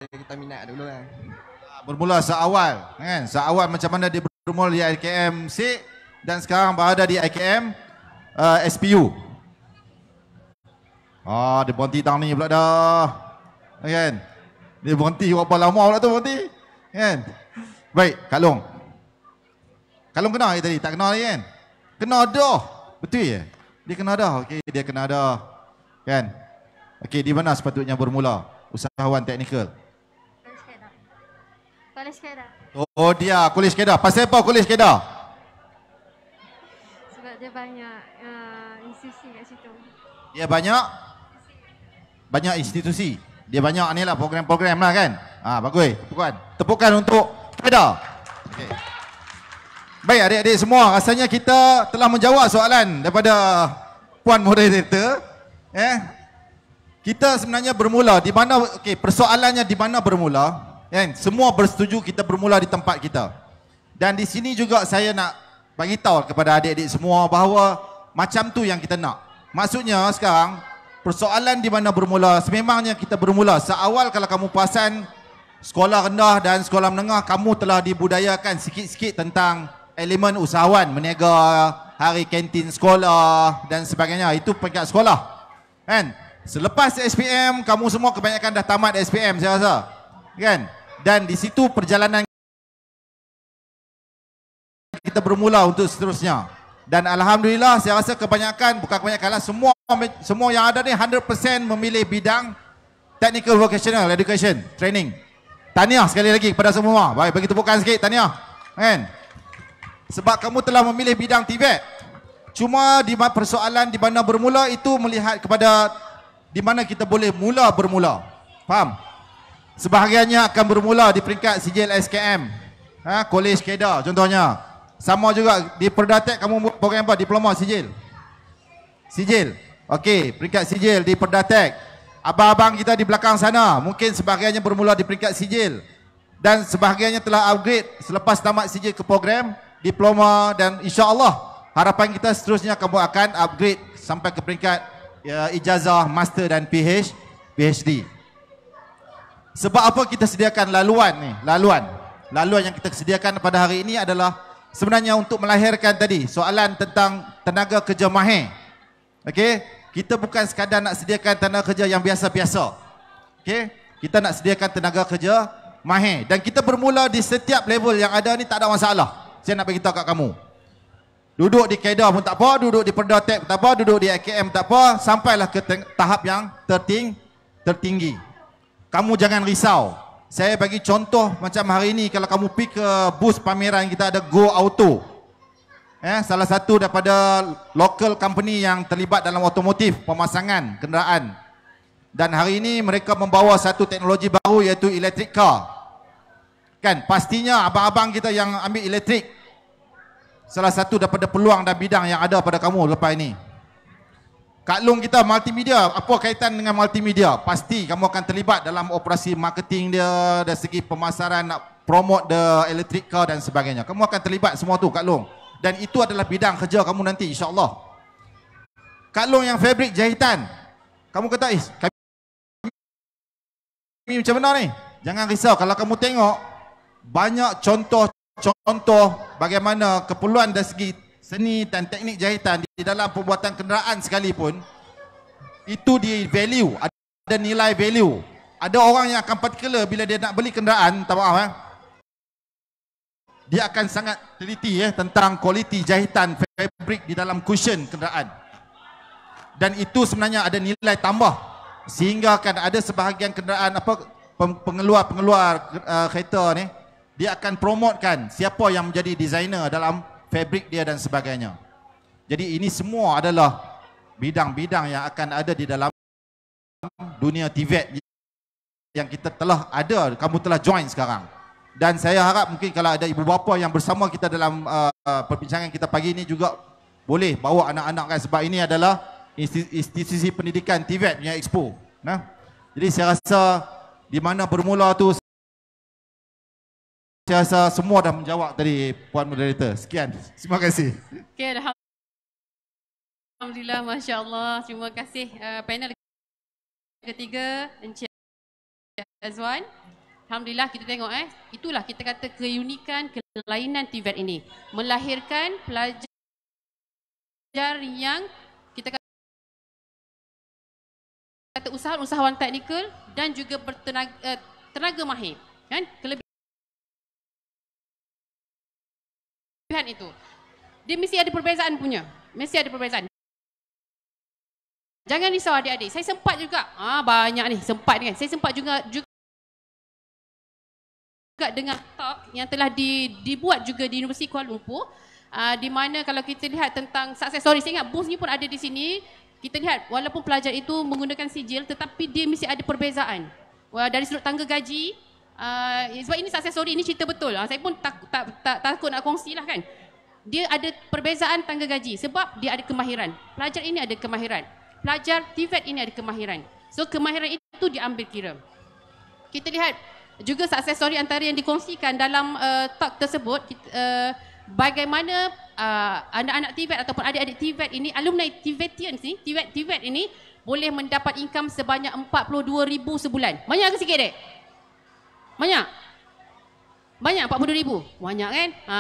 kita minat dulu kan bermula seawal kan seawal macam mana dia bermula di AKM C dan sekarang berada di AKM uh, SPU. Ah, dia berhenti tang ni pula dah. Kan? Dia berhenti berapa lama pula tu berhenti? Kan? Baik, Kak Long. Kak Long kenal tadi, tak kenal lagi kan? Kenal dah. Betul ya? Dia kenal dah. Okey, dia kenal dah. Kan? Okey, di mana sepatutnya bermula usahawan teknikal? Kolej Kedah. Oh, dia Kolej Kedah. Pasal apa Kolej Kedah? Sebab dia banyak dia banyak banyak institusi dia banyak ni lah program-program lah kan ha, bagus tepukan tepukan untuk PEDA okay. baik adik-adik semua rasanya kita telah menjawab soalan daripada Puan Moderator eh? kita sebenarnya bermula di mana okay, persoalannya di mana bermula kan? semua bersetuju kita bermula di tempat kita dan di sini juga saya nak bagi tahu kepada adik-adik semua bahawa macam tu yang kita nak Maksudnya sekarang persoalan di mana bermula sememangnya kita bermula seawal kalau kamu pasan sekolah rendah dan sekolah menengah kamu telah dibudayakan sikit-sikit tentang elemen usahawan meniaga hari kantin sekolah dan sebagainya itu peringkat sekolah kan selepas SPM kamu semua kebanyakan dah tamat SPM saya rasa kan dan di situ perjalanan kita bermula untuk seterusnya dan alhamdulillah saya rasa kebanyakan bukan kebanyakan lah semua semua yang ada ni 100% memilih bidang technical vocational education training tahniah sekali lagi kepada semua baik bagi tepukan sikit tahniah kan sebab kamu telah memilih bidang Tibet cuma di persoalan di mana bermula itu melihat kepada di mana kita boleh mula bermula faham sebahagiannya akan bermula di peringkat sijil SKM ha, College Kedah contohnya sama juga di perdatek kamu buat program apa diploma sijil sijil okey peringkat sijil di perdatek abang-abang kita di belakang sana mungkin sebahagiannya bermula di peringkat sijil dan sebahagiannya telah upgrade selepas tamat sijil ke program diploma dan Insya Allah harapan kita seterusnya kamu akan upgrade sampai ke peringkat ya, ijazah master dan PH PhD sebab apa kita sediakan laluan ni laluan laluan yang kita sediakan pada hari ini adalah sebenarnya untuk melahirkan tadi soalan tentang tenaga kerja mahir. Okey, kita bukan sekadar nak sediakan tenaga kerja yang biasa-biasa. Okey, kita nak sediakan tenaga kerja mahir dan kita bermula di setiap level yang ada ni tak ada masalah. Saya nak bagi tahu kat kamu. Duduk di Kedah pun tak apa, duduk di Perda Tech pun tak apa, duduk di AKM tak apa, sampailah ke tahap yang terting tertinggi. Kamu jangan risau. Saya bagi contoh macam hari ini kalau kamu pergi ke bus pameran kita ada Go Auto. Ya, eh, salah satu daripada local company yang terlibat dalam otomotif pemasangan kenderaan. Dan hari ini mereka membawa satu teknologi baru iaitu electric car. Kan, pastinya abang-abang kita yang ambil elektrik salah satu daripada peluang dan bidang yang ada pada kamu lepas ini. Kak Long kita multimedia, apa kaitan dengan multimedia? Pasti kamu akan terlibat dalam operasi marketing dia dari segi pemasaran nak promote the electric car dan sebagainya. Kamu akan terlibat semua tu Kak Long. Dan itu adalah bidang kerja kamu nanti insya-Allah. Kak Long yang fabric jahitan. Kamu kata, "Eh, kami, kami macam mana ni?" Jangan risau kalau kamu tengok banyak contoh-contoh bagaimana keperluan dari segi seni dan teknik jahitan di dalam pembuatan kenderaan sekalipun itu di value ada, nilai value ada orang yang akan particular bila dia nak beli kenderaan tak maaf eh dia akan sangat teliti eh tentang kualiti jahitan fabric di dalam cushion kenderaan dan itu sebenarnya ada nilai tambah sehingga kan ada sebahagian kenderaan apa pengeluar-pengeluar uh, kereta ni dia akan promotkan siapa yang menjadi designer dalam Fabrik dia dan sebagainya. Jadi ini semua adalah bidang-bidang yang akan ada di dalam dunia TVET yang kita telah ada, kamu telah join sekarang. Dan saya harap mungkin kalau ada ibu bapa yang bersama kita dalam uh, uh perbincangan kita pagi ini juga boleh bawa anak-anak kan sebab ini adalah institusi pendidikan TVET punya expo. Nah. Jadi saya rasa di mana bermula tu saya rasa semua dah menjawab tadi Puan Moderator. Sekian. Terima kasih. Okay, Alhamdulillah, Masya Allah. Terima kasih uh, panel ketiga Encik Azwan. Alhamdulillah kita tengok eh. Itulah kita kata keunikan, kelainan TVET ini. Melahirkan pelajar yang kita kata usahawan-usahawan teknikal dan juga bertenaga, uh, tenaga mahir. Kan? Kelebihan. pilihan itu. Dia mesti ada perbezaan punya. Mesti ada perbezaan. Jangan risau adik-adik. Saya sempat juga. Ah banyak ni sempat dengan. Saya sempat juga juga juga dengan talk yang telah di, dibuat juga di Universiti Kuala Lumpur. Uh, di mana kalau kita lihat tentang success story, saya ingat booth ni pun ada di sini. Kita lihat walaupun pelajar itu menggunakan sijil tetapi dia mesti ada perbezaan. Well, dari sudut tangga gaji, uh, sebab ini success story ini cerita betul uh, saya pun tak, tak tak tak takut nak kongsilah kan dia ada perbezaan tangga gaji sebab dia ada kemahiran pelajar ini ada kemahiran pelajar TVET ini ada kemahiran so kemahiran itu diambil kira kita lihat juga success story antara yang dikongsikan dalam uh, talk tersebut kita, uh, bagaimana uh, anak-anak TVET ataupun adik-adik TVET ini alumni TVETian sini TVET TVET ini boleh mendapat income sebanyak 42000 sebulan. Banyak ke sikit dek? Banyak? Banyak 40 ribu? Banyak kan? Ha.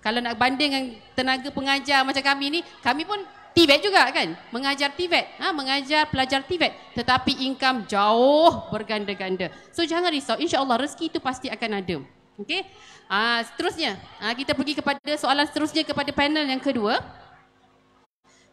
Kalau nak banding dengan tenaga pengajar macam kami ni, kami pun Tibet juga kan? Mengajar Tibet. Ha? Mengajar pelajar Tibet. Tetapi income jauh berganda-ganda. So jangan risau. InsyaAllah rezeki itu pasti akan ada. Okay? Ha, seterusnya, ha, kita pergi kepada soalan seterusnya kepada panel yang kedua.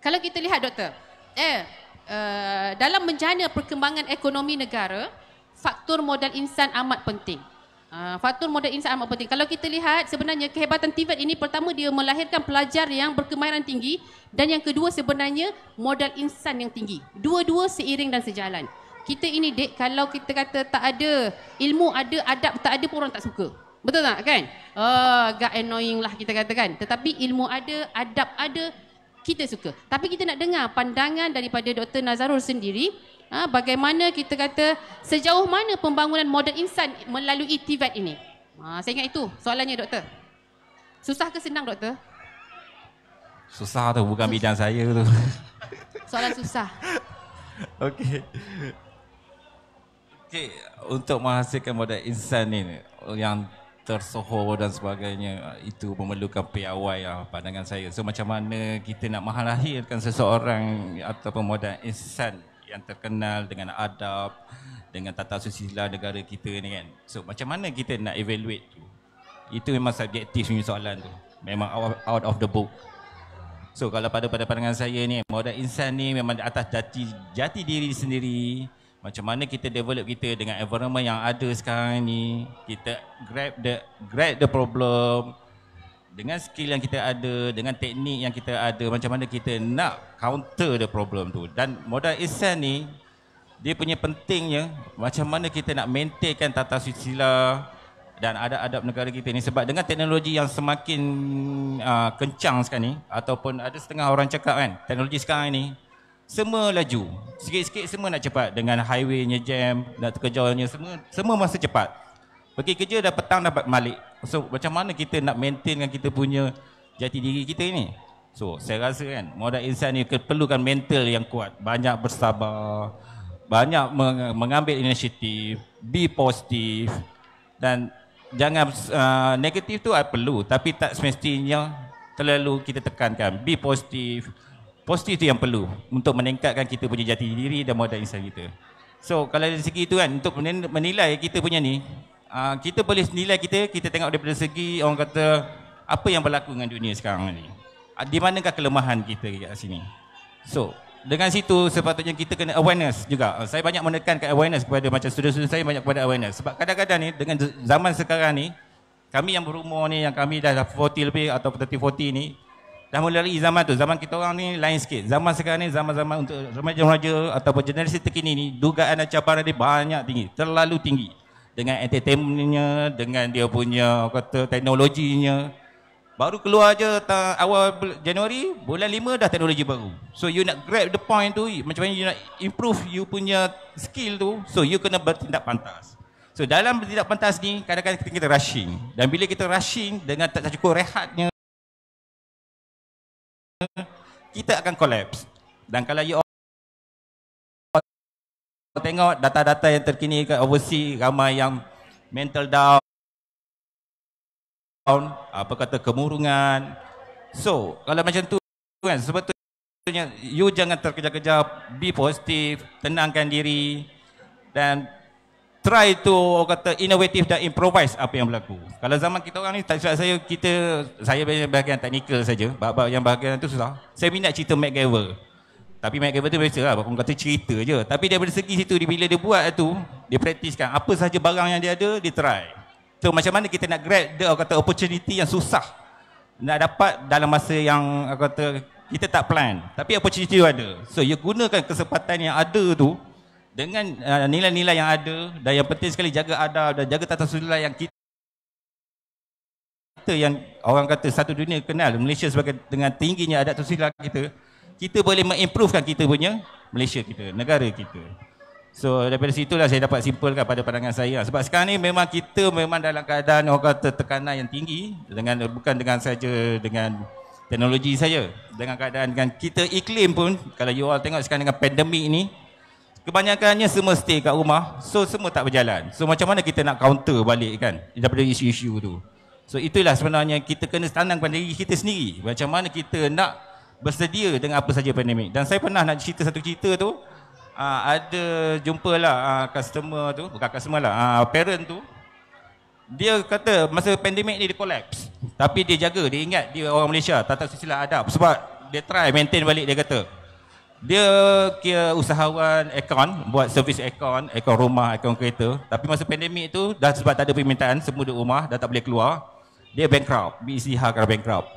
Kalau kita lihat doktor, eh, uh, dalam menjana perkembangan ekonomi negara, faktor modal insan amat penting. Uh, ha, faktor modal insan amat penting. Kalau kita lihat sebenarnya kehebatan TVET ini pertama dia melahirkan pelajar yang berkemahiran tinggi dan yang kedua sebenarnya modal insan yang tinggi. Dua-dua seiring dan sejalan. Kita ini dek kalau kita kata tak ada ilmu ada adab tak ada pun orang tak suka. Betul tak kan? Ah, uh, agak annoying lah kita katakan. Tetapi ilmu ada, adab ada, kita suka. Tapi kita nak dengar pandangan daripada Dr. Nazarul sendiri ha, bagaimana kita kata sejauh mana pembangunan modern insan melalui TVET ini? Ha, saya ingat itu soalannya doktor. Susah ke senang doktor? Susah tu bukan bidang saya tu. Soalan susah. Okey. Okey, untuk menghasilkan modern insan ini yang tersohor dan sebagainya itu memerlukan piawai lah pandangan saya. So macam mana kita nak mahalahirkan seseorang ataupun modern insan yang terkenal dengan adab dengan tata susila negara kita ni kan so macam mana kita nak evaluate tu itu memang subjektif punya soalan tu memang out of the book so kalau pada pada pandangan saya ni modal insan ni memang di atas jati jati diri sendiri macam mana kita develop kita dengan environment yang ada sekarang ni kita grab the grab the problem dengan skill yang kita ada dengan teknik yang kita ada macam mana kita nak counter the problem tu dan modal ihsan ni dia punya pentingnya macam mana kita nak maintainkan tata sila dan adab-adab negara kita ni sebab dengan teknologi yang semakin uh, kencang sekarang ni ataupun ada setengah orang cakap kan teknologi sekarang ni semua laju sikit-sikit semua nak cepat dengan highwaynya jam nak terkejarnya semua semua masa cepat pergi kerja dah petang dapat malik. So macam mana kita nak maintain maintainkan kita punya jati diri kita ini? So saya rasa kan modal insan ni perlukan mental yang kuat, banyak bersabar, banyak mengambil inisiatif, be positif dan jangan uh, negatif tu ada perlu tapi tak semestinya terlalu kita tekankan. Be positif. Positif tu yang perlu untuk meningkatkan kita punya jati diri dan modal insan kita. So kalau dari segi itu kan untuk menilai kita punya ni Ah, kita boleh nilai kita kita tengok daripada segi orang kata apa yang berlaku dengan dunia sekarang ni. Ah, di manakah kelemahan kita kat sini? So, dengan situ sepatutnya kita kena awareness juga. Ah, saya banyak menekankan awareness kepada macam student-student saya banyak kepada awareness sebab kadang-kadang ni dengan zaman sekarang ni kami yang berumur ni yang kami dah 40 lebih atau 30 40 ni dah melalui zaman tu. Zaman kita orang ni lain sikit. Zaman sekarang ni zaman-zaman untuk remaja-remaja ataupun generasi terkini ni dugaan dan cabaran dia banyak tinggi, terlalu tinggi dengan entertainmentnya dengan dia punya kata teknologinya baru keluar je awal Januari bulan 5 dah teknologi baru so you nak grab the point tu macam mana you nak improve you punya skill tu so you kena bertindak pantas so dalam bertindak pantas ni kadang-kadang kita, kita rushing dan bila kita rushing dengan tak cukup rehatnya kita akan collapse dan kalau you kau tengok data-data yang terkini kat overseas ramai yang mental down apa kata kemurungan so kalau macam tu kan sebetulnya you jangan terkejar-kejar be positive tenangkan diri dan try to orang kata innovative dan improvise apa yang berlaku. Kalau zaman kita orang ni tak silap saya kita saya bahagian, bahagian teknikal saja. Bab-bab yang bahagian tu susah. Saya minat cerita MacGyver. Tapi Mike Gabriel tu biasa lah Aku kata cerita je Tapi daripada segi situ dia, Bila dia buat tu Dia praktiskan Apa sahaja barang yang dia ada Dia try So macam mana kita nak grab the, kata opportunity yang susah Nak dapat dalam masa yang kata Kita tak plan Tapi opportunity tu ada So you gunakan kesempatan yang ada tu Dengan uh, nilai-nilai yang ada Dan yang penting sekali jaga adab Dan jaga tata sulilah yang kita Kita yang orang kata satu dunia kenal Malaysia sebagai dengan tingginya adab tersilah kita kita boleh mengimprovekan kita punya Malaysia kita, negara kita. So daripada situlah saya dapat simpulkan pada pandangan saya lah. sebab sekarang ni memang kita memang dalam keadaan orang kata tekanan yang tinggi dengan bukan dengan saja dengan teknologi saja dengan keadaan dengan kita iklim pun kalau you all tengok sekarang dengan pandemik ini kebanyakannya semua stay kat rumah so semua tak berjalan so macam mana kita nak counter balik kan daripada isu-isu tu so itulah sebenarnya kita kena tanam pada diri kita sendiri macam mana kita nak bersedia dengan apa saja pandemik dan saya pernah nak cerita satu cerita tu uh, ada jumpalah uh, ah, customer tu bukan customer lah uh, parent tu dia kata masa pandemik ni dia collapse tapi dia jaga dia ingat dia orang Malaysia tata sila ada, sebab dia try maintain balik dia kata dia kira usahawan aircon buat servis aircon aircon rumah aircon kereta tapi masa pandemik tu dah sebab tak ada permintaan semua duduk rumah dah tak boleh keluar dia bankrupt BCH kena bankrupt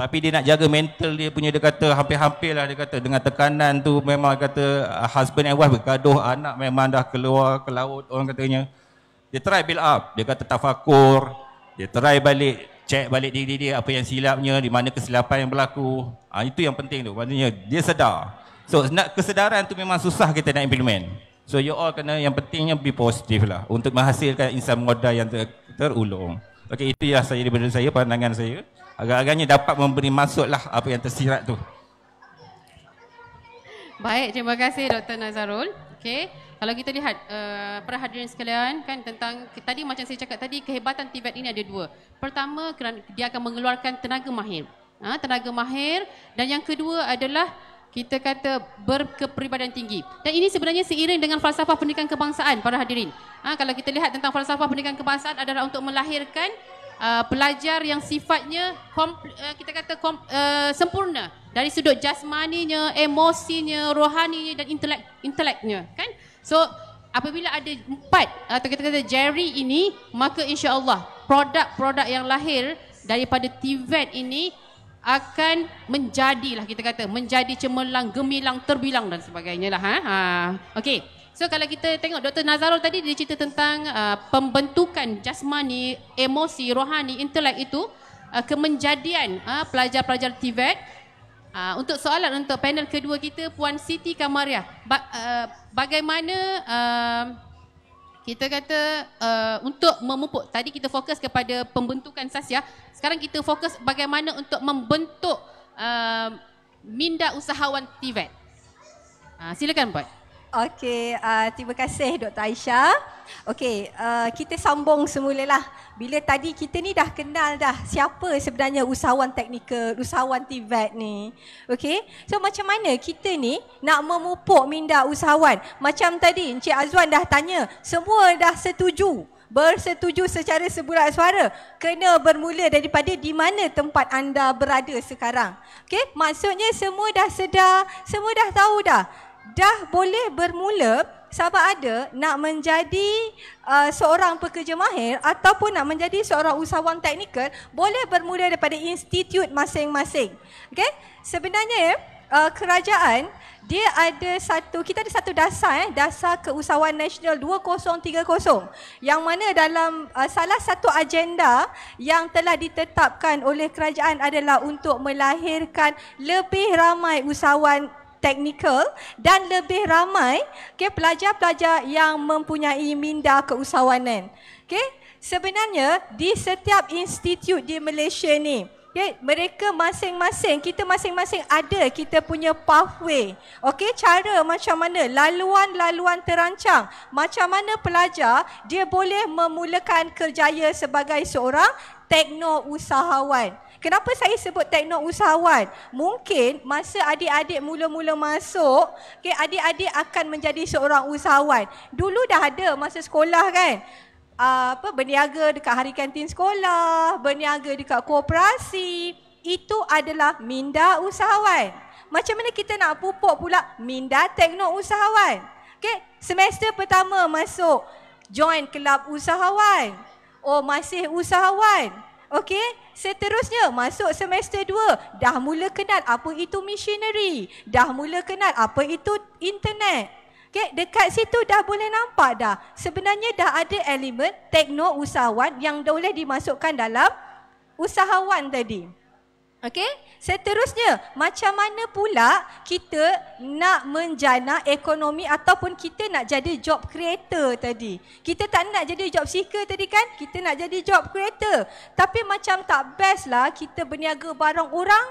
tapi dia nak jaga mental dia punya dia kata hampir-hampir lah dia kata dengan tekanan tu memang kata uh, husband and wife bergaduh anak memang dah keluar ke laut orang katanya dia try build up dia kata tafakur dia try balik check balik diri dia apa yang silapnya di mana kesilapan yang berlaku ha, itu yang penting tu maksudnya dia sedar so nak kesedaran tu memang susah kita nak implement so you all kena yang pentingnya be positif lah untuk menghasilkan insan modal yang ter- terulung Okey, itu ya saya daripada saya, pandangan saya agak-agaknya dapat memberi masuklah apa yang tersirat tu. Baik, terima kasih Dr. Nazarul. Okey. Kalau kita lihat uh, para hadirin sekalian kan tentang tadi macam saya cakap tadi kehebatan Tibet ini ada dua. Pertama kerana dia akan mengeluarkan tenaga mahir. Ha, tenaga mahir dan yang kedua adalah kita kata berkepribadian tinggi. Dan ini sebenarnya seiring dengan falsafah pendidikan kebangsaan para hadirin. Ha, kalau kita lihat tentang falsafah pendidikan kebangsaan adalah untuk melahirkan Uh, pelajar yang sifatnya uh, kita kata uh, sempurna dari sudut jasmaninya, emosinya, rohaninya dan intelek inteleknya, kan? So apabila ada empat atau kita kata Jerry ini, maka insya-Allah produk-produk yang lahir daripada Tivet ini akan menjadilah kita kata menjadi cemerlang, gemilang, terbilang dan sebagainya lah ha. ha. Okey. So kalau kita tengok Dr. Nazarul tadi dia cerita tentang uh, pembentukan jasmani, emosi, rohani, intelek itu uh, kemenjadian uh, pelajar-pelajar TVET. Uh, untuk soalan untuk panel kedua kita Puan Siti Kamaria, ba- uh, bagaimana uh, kita kata uh, untuk memupuk tadi kita fokus kepada pembentukan sasya, sekarang kita fokus bagaimana untuk membentuk uh, minda usahawan TVET. Uh, silakan Puan. Okey, uh, terima kasih Dr. Aisyah. Okey, uh, kita sambung semula lah. Bila tadi kita ni dah kenal dah siapa sebenarnya usahawan teknikal, usahawan TVET ni. Okey, so macam mana kita ni nak memupuk minda usahawan? Macam tadi Encik Azwan dah tanya, semua dah setuju. Bersetuju secara sebulat suara Kena bermula daripada di mana tempat anda berada sekarang okay? Maksudnya semua dah sedar Semua dah tahu dah dah boleh bermula sahabat ada nak menjadi uh, seorang pekerja mahir ataupun nak menjadi seorang usahawan teknikal boleh bermula daripada institut masing-masing. Okey? Sebenarnya uh, kerajaan dia ada satu kita ada satu dasar eh dasar keusahawan nasional 2030 yang mana dalam uh, salah satu agenda yang telah ditetapkan oleh kerajaan adalah untuk melahirkan lebih ramai usahawan technical dan lebih ramai okay, pelajar-pelajar yang mempunyai minda keusahawanan. Okay, sebenarnya di setiap institut di Malaysia ni, okay, mereka masing-masing, kita masing-masing ada kita punya pathway. Okay, cara macam mana, laluan-laluan terancang, macam mana pelajar dia boleh memulakan kerjaya sebagai seorang teknousahawan. usahawan. Kenapa saya sebut tekno usahawan? Mungkin masa adik-adik mula-mula masuk, okay, adik-adik akan menjadi seorang usahawan. Dulu dah ada masa sekolah kan? Ah, apa berniaga dekat hari kantin sekolah, berniaga dekat koperasi, itu adalah minda usahawan. Macam mana kita nak pupuk pula minda tekno usahawan? Okey, semester pertama masuk join kelab usahawan. Oh, masih usahawan. Okey, seterusnya masuk semester 2 dah mula kenal apa itu machinery, dah mula kenal apa itu internet. Okey, dekat situ dah boleh nampak dah. Sebenarnya dah ada elemen teknousahawan yang boleh dimasukkan dalam usahawan tadi. Okey? Seterusnya, macam mana pula kita nak menjana ekonomi ataupun kita nak jadi job creator tadi? Kita tak nak jadi job seeker tadi kan? Kita nak jadi job creator. Tapi macam tak best lah kita berniaga barang orang.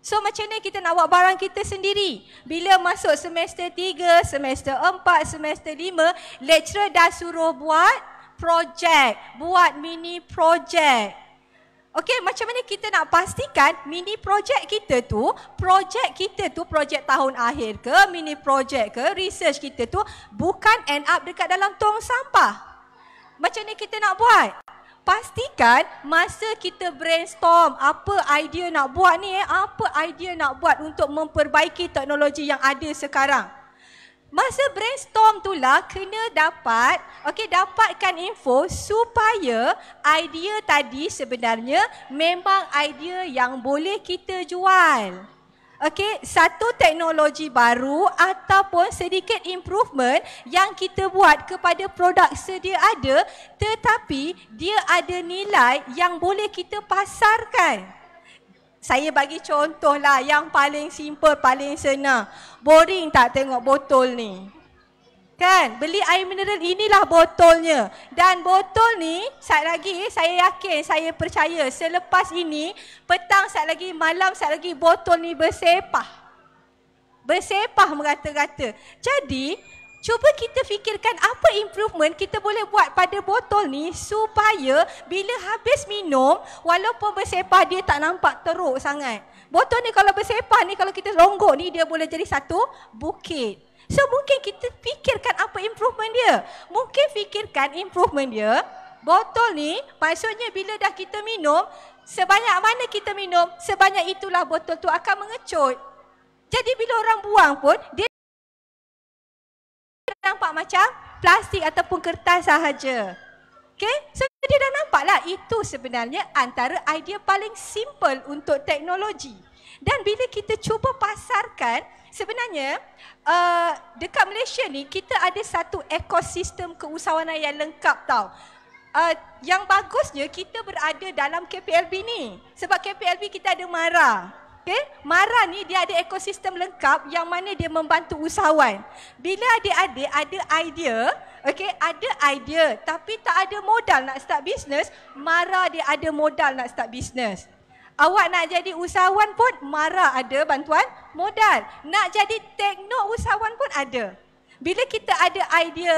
So macam ni kita nak buat barang kita sendiri. Bila masuk semester 3, semester 4, semester 5, lecturer dah suruh buat projek, buat mini projek. Okey, macam mana kita nak pastikan mini projek kita tu, projek kita tu projek tahun akhir ke, mini projek ke, research kita tu bukan end up dekat dalam tong sampah. Macam ni kita nak buat? Pastikan masa kita brainstorm apa idea nak buat ni, eh, apa idea nak buat untuk memperbaiki teknologi yang ada sekarang. Masa brainstorm tu lah kena dapat, okey dapatkan info supaya idea tadi sebenarnya memang idea yang boleh kita jual. Okey, satu teknologi baru ataupun sedikit improvement yang kita buat kepada produk sedia ada tetapi dia ada nilai yang boleh kita pasarkan. Saya bagi contoh lah, yang paling simple, paling senang. Boring tak tengok botol ni? Kan? Beli air mineral inilah botolnya. Dan botol ni, saat lagi saya yakin, saya percaya selepas ini, petang saat lagi, malam saat lagi botol ni bersepah. Bersepah merata-rata. Jadi, Cuba kita fikirkan apa improvement kita boleh buat pada botol ni supaya bila habis minum walaupun bersepah dia tak nampak teruk sangat. Botol ni kalau bersepah ni kalau kita longgok ni dia boleh jadi satu bukit. So mungkin kita fikirkan apa improvement dia. Mungkin fikirkan improvement dia botol ni maksudnya bila dah kita minum sebanyak mana kita minum sebanyak itulah botol tu akan mengecut. Jadi bila orang buang pun dia nampak macam plastik ataupun kertas sahaja. Okay, so dia dah nampaklah itu sebenarnya antara idea paling simple untuk teknologi. Dan bila kita cuba pasarkan, sebenarnya uh, dekat Malaysia ni kita ada satu ekosistem keusahawanan yang lengkap tau. Uh, yang bagusnya kita berada dalam KPLB ni. Sebab KPLB kita ada MARA. Okay? Mara ni dia ada ekosistem lengkap yang mana dia membantu usahawan. Bila adik-adik ada idea, okay, ada idea tapi tak ada modal nak start bisnes, Mara dia ada modal nak start bisnes. Awak nak jadi usahawan pun Mara ada bantuan modal. Nak jadi teknok usahawan pun ada. Bila kita ada idea,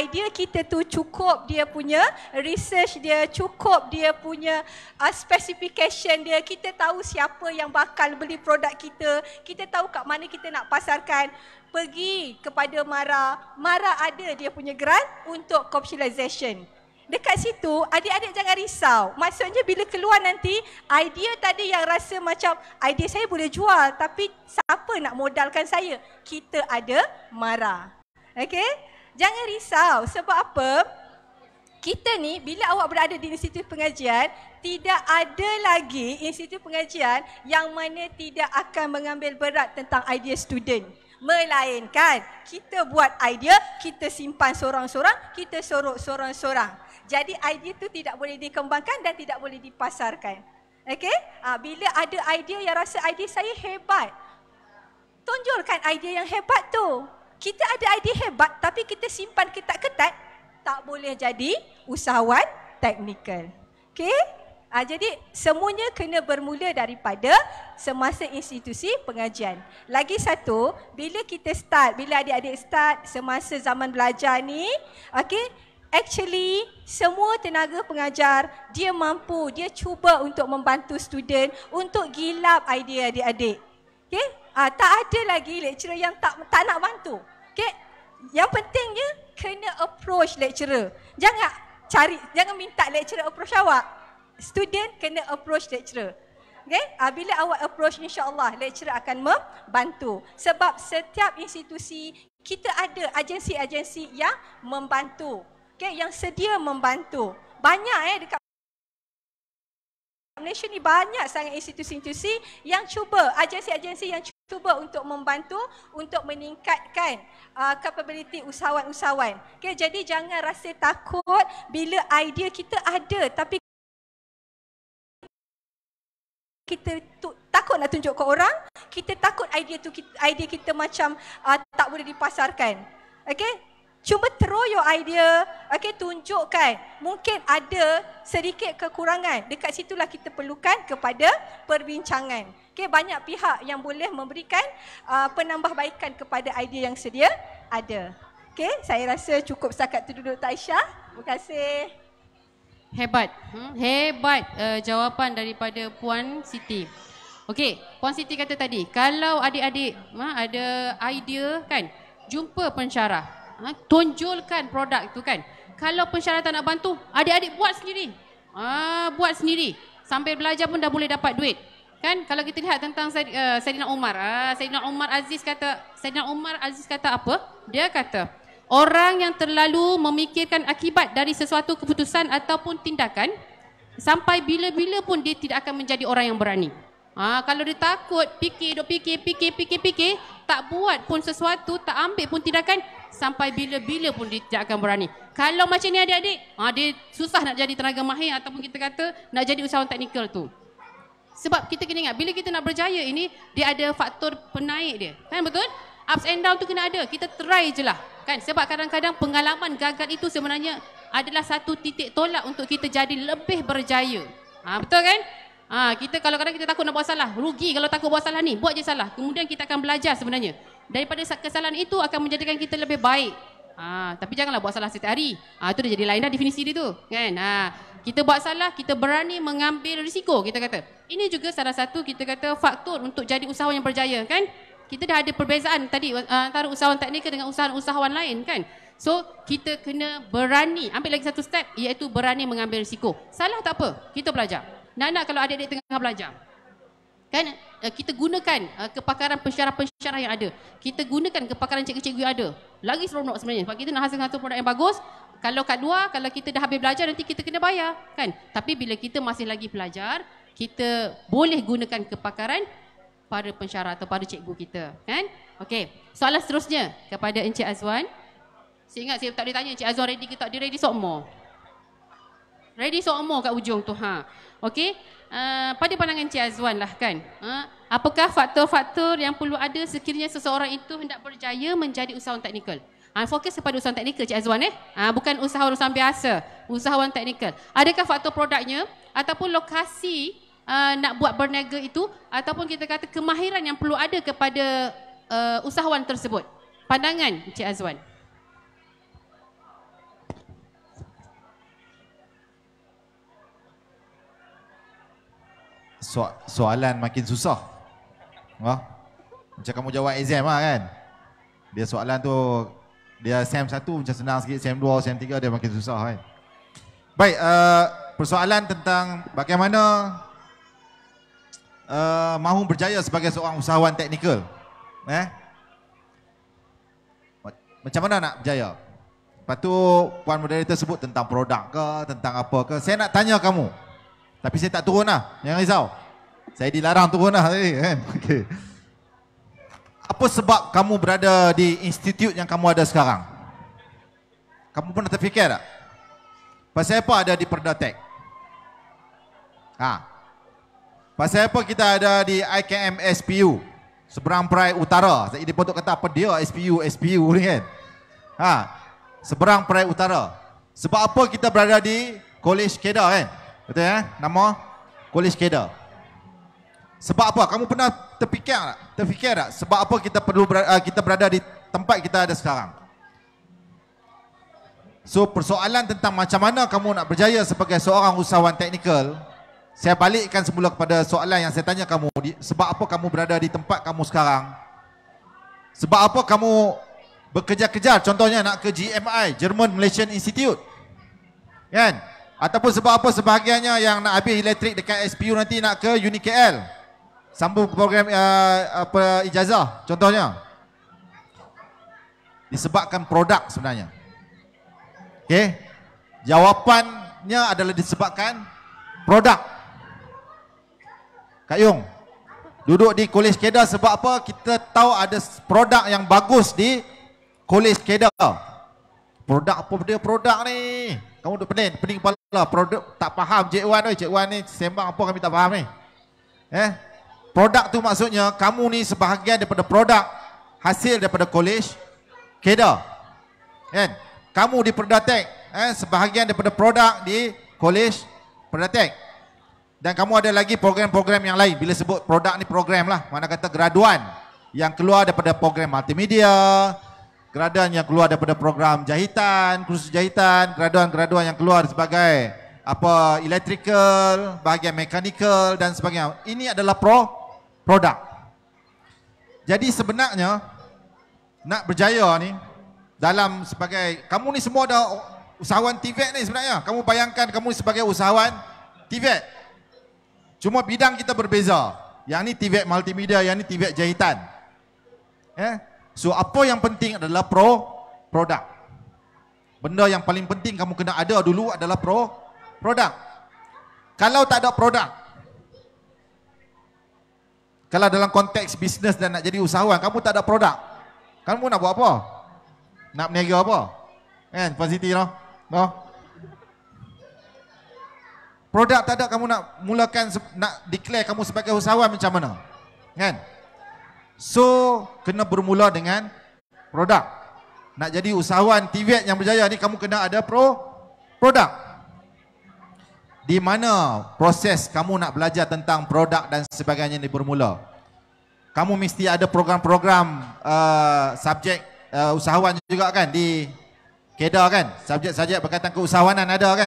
idea kita tu cukup dia punya research dia, cukup dia punya uh, specification dia, kita tahu siapa yang bakal beli produk kita, kita tahu kat mana kita nak pasarkan, pergi kepada Mara. Mara ada dia punya grant untuk commercialization. Dekat situ, adik-adik jangan risau. Maksudnya bila keluar nanti, idea tadi yang rasa macam idea saya boleh jual tapi siapa nak modalkan saya? Kita ada marah. Okay? Jangan risau. Sebab apa? Kita ni, bila awak berada di institut pengajian, tidak ada lagi institut pengajian yang mana tidak akan mengambil berat tentang idea student. Melainkan, kita buat idea, kita simpan sorang-sorang, kita sorok sorang-sorang. Jadi idea tu tidak boleh dikembangkan dan tidak boleh dipasarkan. Okey? Ha, bila ada idea yang rasa idea saya hebat, tunjukkan idea yang hebat tu kita ada idea hebat tapi kita simpan ketat-ketat, tak boleh jadi usahawan teknikal. Okey? Ha, jadi semuanya kena bermula daripada semasa institusi pengajian. Lagi satu, bila kita start, bila adik-adik start semasa zaman belajar ni, okey, Actually, semua tenaga pengajar, dia mampu, dia cuba untuk membantu student untuk gilap idea adik-adik. Okay? Uh, tak ada lagi lecturer yang tak tak nak bantu. Okay? Yang pentingnya kena approach lecturer. Jangan cari jangan minta lecturer approach awak. Student kena approach lecturer. Okay? Uh, bila awak approach insya-Allah lecturer akan membantu. Sebab setiap institusi kita ada agensi-agensi yang membantu. Okay? Yang sedia membantu. Banyak eh dekat Malaysia ni banyak sangat institusi-institusi yang cuba, agensi-agensi yang cuba untuk membantu untuk meningkatkan uh, capability usahawan-usahawan. Okay, jadi jangan rasa takut bila idea kita ada tapi kita tu, takut nak tunjuk ke orang, kita takut idea tu idea kita macam uh, tak boleh dipasarkan. Okay, Cuma throw your idea, okay, tunjukkan mungkin ada sedikit kekurangan. Dekat situlah kita perlukan kepada perbincangan. Okay, banyak pihak yang boleh memberikan uh, penambahbaikan kepada idea yang sedia ada. Okay, saya rasa cukup setakat tu, dulu, Taisha. Terima kasih. Hebat. Hmm, hebat uh, jawapan daripada Puan Siti. Okay Puan Siti kata tadi, kalau adik-adik ha, ada idea kan, jumpa pensyarah ha? tonjolkan produk itu kan kalau pensyaratan nak bantu adik-adik buat sendiri ah buat sendiri sampai belajar pun dah boleh dapat duit kan kalau kita lihat tentang eh, Saidina Umar ah ha, Saidina Umar Aziz kata Saidina Umar Aziz kata apa dia kata orang yang terlalu memikirkan akibat dari sesuatu keputusan ataupun tindakan sampai bila-bila pun dia tidak akan menjadi orang yang berani Ha, kalau dia takut, fikir, duk fikir, fikir, fikir, fikir, tak buat pun sesuatu, tak ambil pun tindakan, sampai bila-bila pun dia tidak akan berani. Kalau macam ni adik-adik, ha, dia susah nak jadi tenaga mahir ataupun kita kata nak jadi usahawan teknikal tu. Sebab kita kena ingat, bila kita nak berjaya ini, dia ada faktor penaik dia. Kan betul? Ups and down tu kena ada. Kita try je lah. Kan? Sebab kadang-kadang pengalaman gagal itu sebenarnya adalah satu titik tolak untuk kita jadi lebih berjaya. Ha, betul kan? Ha, kita kalau kadang kita takut nak buat salah. Rugi kalau takut buat salah ni. Buat je salah. Kemudian kita akan belajar sebenarnya daripada kesalahan itu akan menjadikan kita lebih baik. Ha, tapi janganlah buat salah setiap hari. Ha, itu dah jadi lain dah definisi dia tu. Kan? Ha, kita buat salah, kita berani mengambil risiko, kita kata. Ini juga salah satu, kita kata, faktor untuk jadi usahawan yang berjaya, kan? Kita dah ada perbezaan tadi uh, antara usahawan teknikal dengan usahawan-usahawan lain, kan? So, kita kena berani, ambil lagi satu step, iaitu berani mengambil risiko. Salah tak apa, kita belajar. Nak-nak kalau adik-adik tengah belajar. Kan? Eh, kita gunakan eh, kepakaran pensyarah-pensyarah yang ada. Kita gunakan kepakaran cikgu-cikgu yang ada. Lagi seronok sebenarnya sebab kita nak hasilkan satu produk yang bagus. Kalau kat luar, kalau kita dah habis belajar nanti kita kena bayar kan. Tapi bila kita masih lagi pelajar, kita boleh gunakan kepakaran para pensyarah atau para cikgu kita kan. Okay. soalan seterusnya kepada Encik Azwan. Saya ingat saya tak boleh tanya Encik Azwan ready ke tak? Dia ready sok Ready sok more kat ujung tu. Ha. Okey, uh, pada pandangan Cik Azwan lah kan. Uh, apakah faktor-faktor yang perlu ada sekiranya seseorang itu hendak berjaya menjadi usahawan teknikal? Ha, fokus kepada usahawan teknikal Cik Azwan eh. Ha, bukan usahawan-usahawan biasa, usahawan teknikal. Adakah faktor produknya ataupun lokasi uh, nak buat berniaga itu ataupun kita kata kemahiran yang perlu ada kepada uh, usahawan tersebut? Pandangan Cik Azwan. so, soalan makin susah. Ha? Macam kamu jawab exam lah kan. Dia soalan tu, dia SEM satu, macam senang sikit, SEM dua, SEM tiga, dia makin susah kan. Baik, uh, persoalan tentang bagaimana uh, mahu berjaya sebagai seorang usahawan teknikal. Eh? Macam mana nak berjaya? Lepas tu, Puan Moderator sebut tentang produk ke, tentang apa ke. Saya nak tanya Kamu. Tapi saya tak turun lah. Jangan risau. Saya dilarang turun lah kan? Okay. Apa sebab kamu berada di institut yang kamu ada sekarang? Kamu pernah terfikir tak? Pasal apa ada di Perdatek? Ha. Pasal apa kita ada di IKM SPU? Seberang Perai Utara. Jadi dia patut kata apa dia SPU, SPU ni kan? Ha. Seberang Perai Utara. Sebab apa kita berada di College Kedah kan? Eh? Betul eh? Nama Kolej Kedah. Sebab apa? Kamu pernah terfikir tak? Terfikir tak? Sebab apa kita perlu berada, ah, kita berada di tempat kita ada sekarang? So persoalan tentang macam mana kamu nak berjaya sebagai seorang usahawan teknikal Saya balikkan semula kepada soalan yang saya tanya kamu Sebab apa kamu berada di tempat kamu sekarang Sebab apa kamu bekerja-kejar contohnya nak ke GMI German Malaysian Institute Kan? Yeah? Ataupun sebab apa sebahagiannya yang nak habis elektrik dekat SPU nanti nak ke Unikl, KL Sambung program uh, apa ijazah contohnya Disebabkan produk sebenarnya okay. Jawapannya adalah disebabkan produk Kak Yung Duduk di Kolej Kedah sebab apa kita tahu ada produk yang bagus di Kolej Kedah Produk apa dia produk ni kamu duduk pening, pening kepala lah produk tak faham Cik Wan oi Cik Wan ni sembang apa kami tak faham ni eh produk tu maksudnya kamu ni sebahagian daripada produk hasil daripada college Kedah kan kamu di Perdatek eh sebahagian daripada produk di college Perdatek dan kamu ada lagi program-program yang lain bila sebut produk ni program lah mana kata graduan yang keluar daripada program multimedia graduan yang keluar daripada program jahitan, kursus jahitan, graduan-graduan yang keluar sebagai apa electrical, bahagian mechanical dan sebagainya. Ini adalah pro produk. Jadi sebenarnya nak berjaya ni dalam sebagai kamu ni semua dah usahawan TVET ni sebenarnya. Kamu bayangkan kamu sebagai usahawan TVET. Cuma bidang kita berbeza. Yang ni TVET multimedia, yang ni TVET jahitan. Ya. Eh? So apa yang penting adalah pro produk. Benda yang paling penting kamu kena ada dulu adalah pro produk. Kalau tak ada produk. Kalau dalam konteks bisnes dan nak jadi usahawan, kamu tak ada produk. Kamu nak buat apa? Nak berniaga apa? Kan, positif noh. no Produk tak ada kamu nak mulakan nak declare kamu sebagai usahawan macam mana? Kan? So, kena bermula dengan produk. Nak jadi usahawan TVET yang berjaya ni, kamu kena ada pro produk. Di mana proses kamu nak belajar tentang produk dan sebagainya ni bermula. Kamu mesti ada program-program uh, subjek uh, usahawan juga kan di KEDA kan? Subjek-subjek berkaitan keusahawanan ada kan?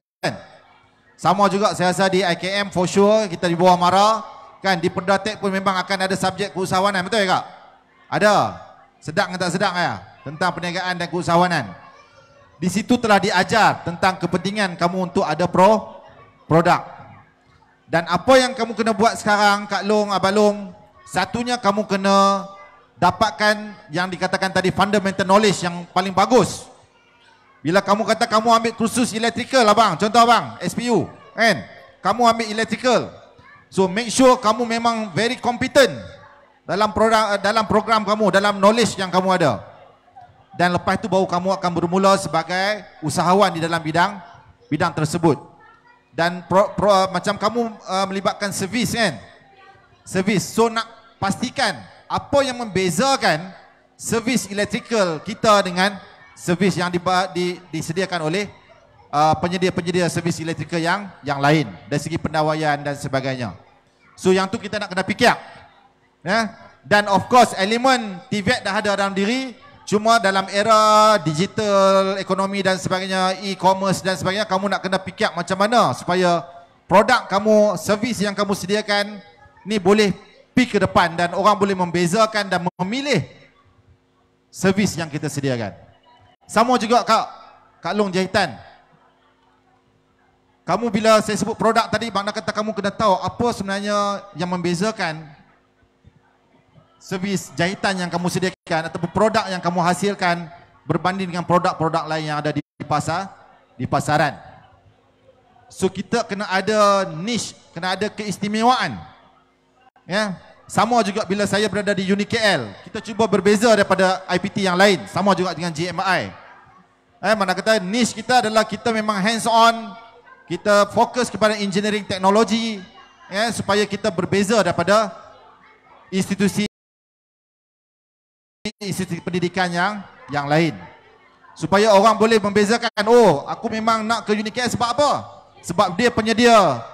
Sama juga saya rasa di IKM for sure, kita di bawah marah. Kan di pendatek pun memang akan ada subjek keusahawanan betul ya kak? Ada. Sedap atau tak sedap ya? Tentang perniagaan dan keusahawanan. Di situ telah diajar tentang kepentingan kamu untuk ada pro produk. Dan apa yang kamu kena buat sekarang Kak Long, Abang Long, satunya kamu kena dapatkan yang dikatakan tadi fundamental knowledge yang paling bagus. Bila kamu kata kamu ambil kursus electrical abang, contoh abang, SPU, kan? Kamu ambil electrical, So make sure kamu memang very competent dalam program eh, dalam program kamu, dalam knowledge yang kamu ada. Dan lepas itu baru kamu akan bermula sebagai usahawan di dalam bidang bidang tersebut. Dan pro, pro, macam kamu uh, melibatkan servis kan? Servis. So nak pastikan apa yang membezakan servis electrical kita dengan servis yang di, di, disediakan oleh Uh, penyedia-penyedia uh, servis elektrikal yang yang lain dari segi pendawaian dan sebagainya. So yang tu kita nak kena fikir. Ya. Yeah? Dan of course elemen TVET dah ada dalam diri cuma dalam era digital ekonomi dan sebagainya e-commerce dan sebagainya kamu nak kena fikir macam mana supaya produk kamu servis yang kamu sediakan ni boleh pi ke depan dan orang boleh membezakan dan memilih servis yang kita sediakan. Sama juga Kak Kak Long Jahitan kamu bila saya sebut produk tadi makna kata kamu kena tahu apa sebenarnya yang membezakan servis jahitan yang kamu sediakan ataupun produk yang kamu hasilkan berbanding dengan produk-produk lain yang ada di pasar di pasaran so kita kena ada niche kena ada keistimewaan ya sama juga bila saya berada di UniKL kita cuba berbeza daripada IPT yang lain sama juga dengan GMI eh mana kata niche kita adalah kita memang hands on kita fokus kepada engineering teknologi ya supaya kita berbeza daripada institusi institusi pendidikan yang yang lain supaya orang boleh membezakan oh aku memang nak ke UNIKS sebab apa sebab dia penyedia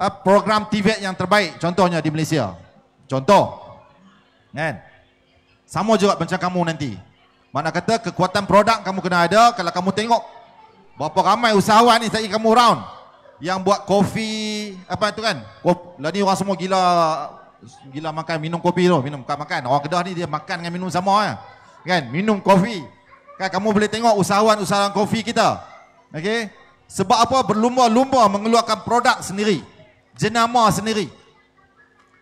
uh, program TVET yang terbaik contohnya di Malaysia contoh kan sama juga macam kamu nanti mana kata kekuatan produk kamu kena ada kalau kamu tengok Berapa ramai usahawan ni saya kamu round yang buat kopi apa itu kan? Lah ni orang semua gila gila makan minum kopi tu, minum bukan makan. Orang kedah ni dia makan dengan minum sama ya. Kan? Minum kopi. Kan kamu boleh tengok usahawan-usahawan kopi kita. Okey. Sebab apa berlumba-lumba mengeluarkan produk sendiri. Jenama sendiri.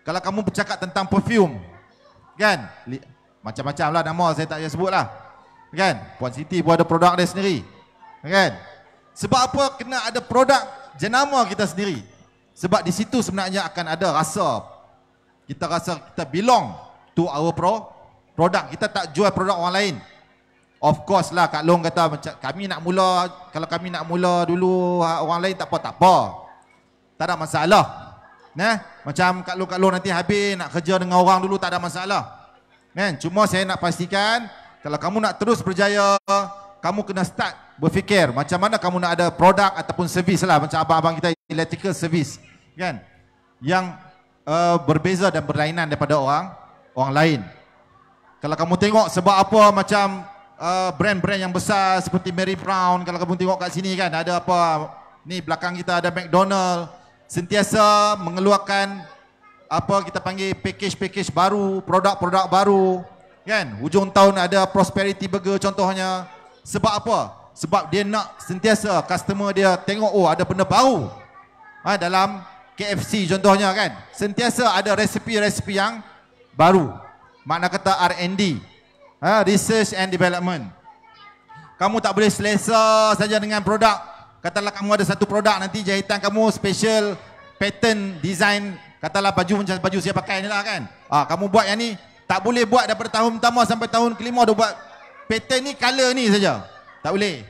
Kalau kamu bercakap tentang perfume. Kan? Macam-macam lah nama saya tak payah sebut lah. Kan? Puan Siti pun ada produk dia sendiri kan? Sebab apa kena ada produk jenama kita sendiri? Sebab di situ sebenarnya akan ada rasa kita rasa kita belong to our pro produk. Kita tak jual produk orang lain. Of course lah Kak Long kata macam kami nak mula kalau kami nak mula dulu ha, orang lain tak apa tak apa. Tak ada masalah. Nah, macam Kak Long Kak Long nanti habis nak kerja dengan orang dulu tak ada masalah. Kan? Cuma saya nak pastikan kalau kamu nak terus berjaya, kamu kena start berfikir macam mana kamu nak ada produk ataupun servis lah macam abang-abang kita electrical service kan yang uh, berbeza dan berlainan daripada orang orang lain kalau kamu tengok sebab apa macam uh, brand-brand yang besar seperti Mary Brown kalau kamu tengok kat sini kan ada apa ni belakang kita ada McDonald sentiasa mengeluarkan apa kita panggil package-package baru produk-produk baru kan hujung tahun ada prosperity burger contohnya sebab apa sebab dia nak sentiasa customer dia tengok oh ada benda baru ha, dalam KFC contohnya kan sentiasa ada resipi-resipi yang baru makna kata R&D ha, research and development kamu tak boleh selesa saja dengan produk katalah kamu ada satu produk nanti jahitan kamu special pattern design katalah baju macam baju siapa pakai ni lah kan ha, kamu buat yang ni tak boleh buat daripada tahun pertama sampai tahun kelima dia buat pattern ni color ni saja tak boleh.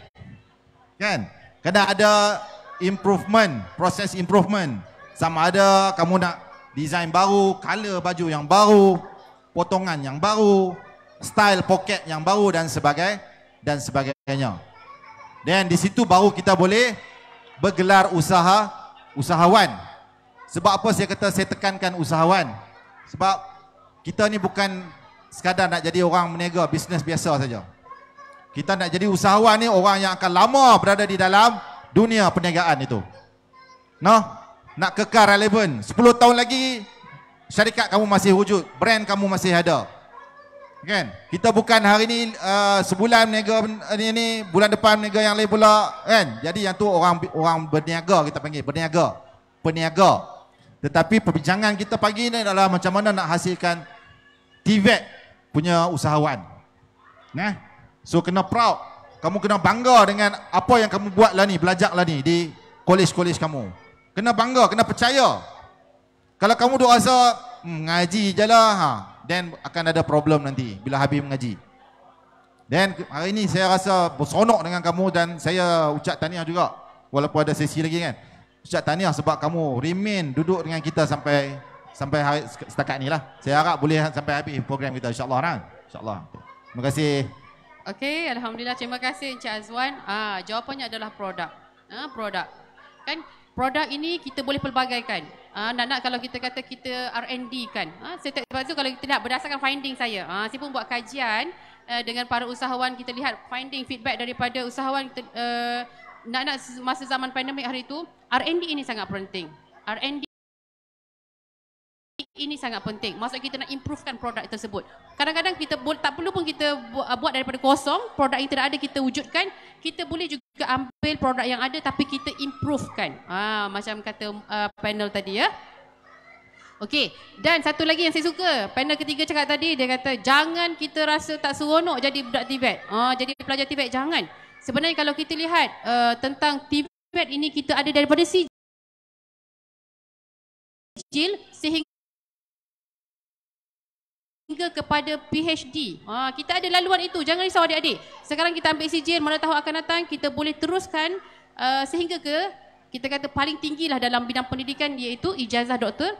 Kan? Kena ada improvement, proses improvement. Sama ada kamu nak design baru, color baju yang baru, potongan yang baru, style pocket yang baru dan sebagai dan sebagainya. Dan di situ baru kita boleh bergelar usaha usahawan. Sebab apa saya kata saya tekankan usahawan? Sebab kita ni bukan sekadar nak jadi orang meniaga bisnes biasa saja. Kita nak jadi usahawan ni orang yang akan lama berada di dalam dunia perniagaan itu. No? Nak kekal relevan. 10 tahun lagi syarikat kamu masih wujud, brand kamu masih ada. Kan? Kita bukan hari ni uh, sebulan berniaga ni, ni bulan depan berniaga yang lain pula, kan? Jadi yang tu orang orang berniaga kita panggil berniaga. Peniaga. Tetapi perbincangan kita pagi ni adalah macam mana nak hasilkan TVET punya usahawan. Nah, So kena proud. Kamu kena bangga dengan apa yang kamu buat lah ni, belajar lah ni di kolej-kolej kamu. Kena bangga, kena percaya. Kalau kamu duk rasa mengaji hmm, je lah, ha, then akan ada problem nanti bila habis mengaji. Dan hari ini saya rasa bersonok dengan kamu dan saya ucap tahniah juga. Walaupun ada sesi lagi kan. Ucap tahniah sebab kamu remain duduk dengan kita sampai sampai hari, setakat ni lah. Saya harap boleh sampai habis program kita insyaAllah. Kan? InsyaAllah. Terima kasih. Okey, alhamdulillah terima kasih Encik Azwan. Ah, jawapannya adalah produk. Ah, produk. Kan produk ini kita boleh pelbagaikan. Ah, nak nak kalau kita kata kita R&D kan. Ah, setiap sebab tu kalau kita nak berdasarkan finding saya. Ah, saya pun buat kajian eh, dengan para usahawan kita lihat finding feedback daripada usahawan kita eh, nak nak masa zaman pandemik hari itu, R&D ini sangat penting. R&D ini sangat penting. Maksud kita nak improvekan produk tersebut. Kadang-kadang kita tak perlu pun kita buat daripada kosong, produk yang tidak ada kita wujudkan, kita boleh juga ambil produk yang ada tapi kita improvekan. Ah ha, macam kata uh, panel tadi ya. Okey, dan satu lagi yang saya suka, panel ketiga cakap tadi dia kata jangan kita rasa tak seronok jadi budak Tibet. Ah ha, jadi pelajar Tibet jangan. Sebenarnya kalau kita lihat uh, tentang Tibet ini kita ada daripada si sehingga hingga kepada PhD. Ha, kita ada laluan itu. Jangan risau adik-adik. Sekarang kita ambil sijil, mana tahu akan datang, kita boleh teruskan uh, sehingga ke kita kata paling tinggilah dalam bidang pendidikan iaitu ijazah doktor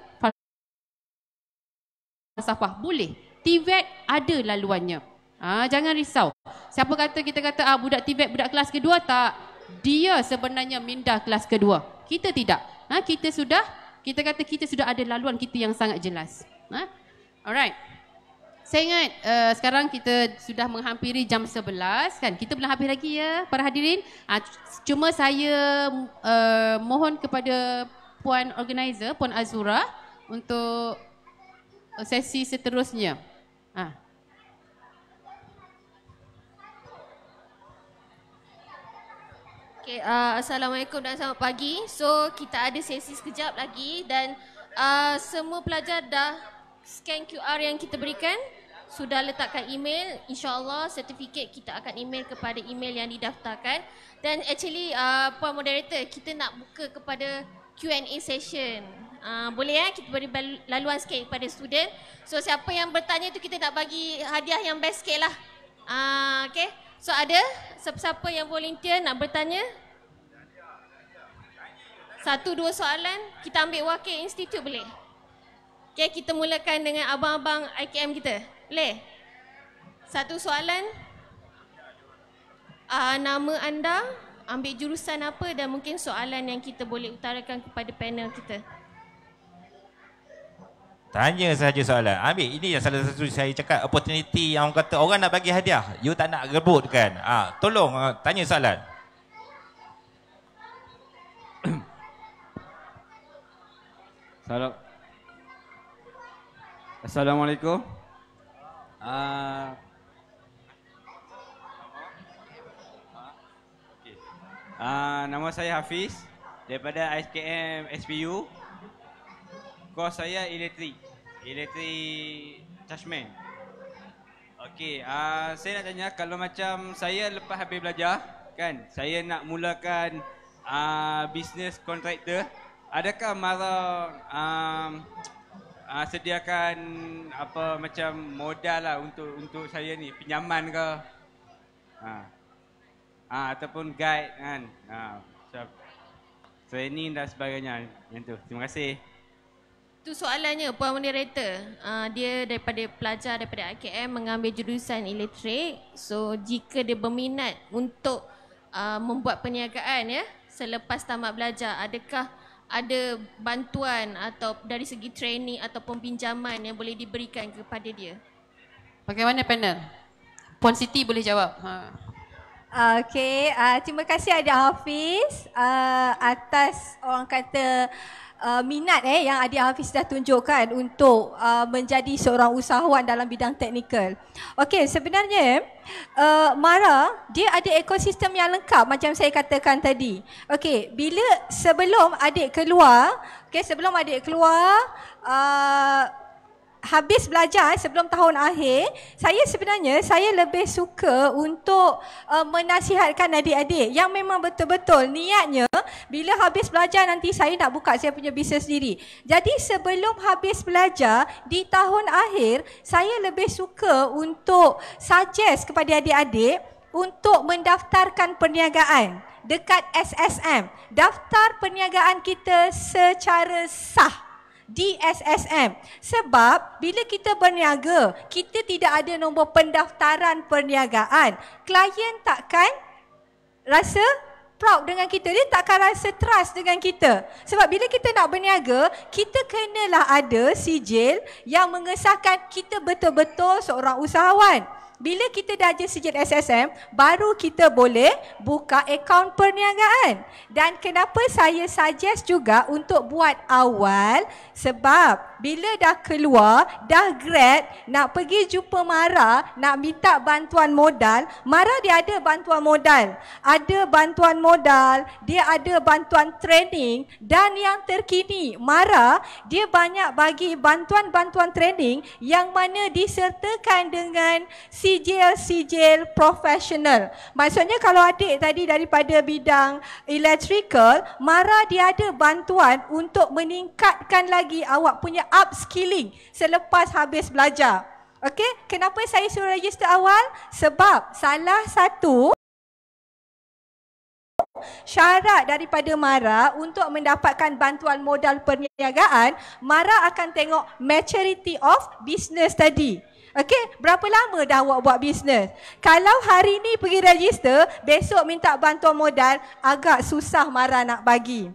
falsafah. Boleh. TVET e ada laluannya. Ha, jangan risau. Siapa kata kita kata ah, budak TVET e budak kelas kedua? Tak. Dia sebenarnya minda kelas kedua. Kita tidak. Ha, kita sudah, kita kata kita sudah ada laluan kita yang sangat jelas. Ha? Alright saya ingat uh, sekarang kita sudah menghampiri jam 11 kan kita belum habis lagi ya para hadirin uh, cuma saya uh, mohon kepada puan organizer puan Azura untuk sesi seterusnya uh. Ah. Okay, uh, ah, Assalamualaikum dan selamat pagi. So kita ada sesi sekejap lagi dan uh, semua pelajar dah scan QR yang kita berikan sudah letakkan email insyaallah sertifikat kita akan email kepada email yang didaftarkan dan actually uh, puan moderator kita nak buka kepada Q&A session uh, boleh ya kita beri laluan sikit kepada student so siapa yang bertanya tu kita nak bagi hadiah yang best sikit lah uh, okay. so ada siapa-siapa yang volunteer nak bertanya satu dua soalan kita ambil wakil institut boleh Okay, kita mulakan dengan abang-abang IKM kita. Boleh? Satu soalan. Uh, nama anda, ambil jurusan apa dan mungkin soalan yang kita boleh utarakan kepada panel kita. Tanya saja soalan. Ambil ini yang salah satu saya cakap opportunity yang orang kata orang nak bagi hadiah. You tak nak rebut kan? Ah, ha, tolong uh, tanya soalan. Assalamualaikum. Ah. Ah, nama saya Hafiz daripada SKM SPU. Kos saya elektrik. Elektrik Tashman. Okey, ah, saya nak tanya kalau macam saya lepas habis belajar, kan? Saya nak mulakan ah, bisnes kontraktor. Adakah mara ah, uh, sediakan apa macam modal lah untuk untuk saya ni pinjaman ke ha. ha ataupun guide kan ha macam training dan sebagainya yang tu terima kasih tu soalannya puan moderator uh, dia daripada pelajar daripada AKM mengambil jurusan elektrik so jika dia berminat untuk uh, membuat perniagaan ya selepas tamat belajar adakah ada bantuan atau dari segi training atau pinjaman yang boleh diberikan kepada dia? Bagaimana panel? Puan Siti boleh jawab. Ha. Okay, uh, ah, terima kasih ada Hafiz uh, atas orang kata uh, minat eh yang Adik Hafiz dah tunjukkan untuk uh, menjadi seorang usahawan dalam bidang teknikal. Okey, sebenarnya uh, Mara dia ada ekosistem yang lengkap macam saya katakan tadi. Okey, bila sebelum adik keluar, okey sebelum adik keluar uh, habis belajar eh, sebelum tahun akhir, saya sebenarnya saya lebih suka untuk uh, menasihatkan adik-adik yang memang betul-betul niatnya bila habis belajar nanti saya nak buka saya punya bisnes sendiri. Jadi sebelum habis belajar di tahun akhir, saya lebih suka untuk suggest kepada adik-adik untuk mendaftarkan perniagaan dekat SSM. Daftar perniagaan kita secara sah. DSSM sebab bila kita berniaga kita tidak ada nombor pendaftaran perniagaan klien takkan rasa proud dengan kita dia takkan rasa trust dengan kita sebab bila kita nak berniaga kita kenalah ada sijil yang mengesahkan kita betul-betul seorang usahawan bila kita dah ada sijil SSM, baru kita boleh buka akaun perniagaan. Dan kenapa saya suggest juga untuk buat awal, sebab bila dah keluar, dah grad, nak pergi jumpa Mara, nak minta bantuan modal, Mara dia ada bantuan modal. Ada bantuan modal, dia ada bantuan training dan yang terkini, Mara dia banyak bagi bantuan-bantuan training yang mana disertakan dengan sijil-sijil profesional. Maksudnya kalau adik tadi daripada bidang electrical, Mara dia ada bantuan untuk meningkatkan lagi lagi awak punya upskilling selepas habis belajar. Okey, kenapa saya suruh register awal? Sebab salah satu syarat daripada MARA untuk mendapatkan bantuan modal perniagaan, MARA akan tengok maturity of business tadi. Okey, berapa lama dah awak buat bisnes? Kalau hari ni pergi register, besok minta bantuan modal, agak susah MARA nak bagi.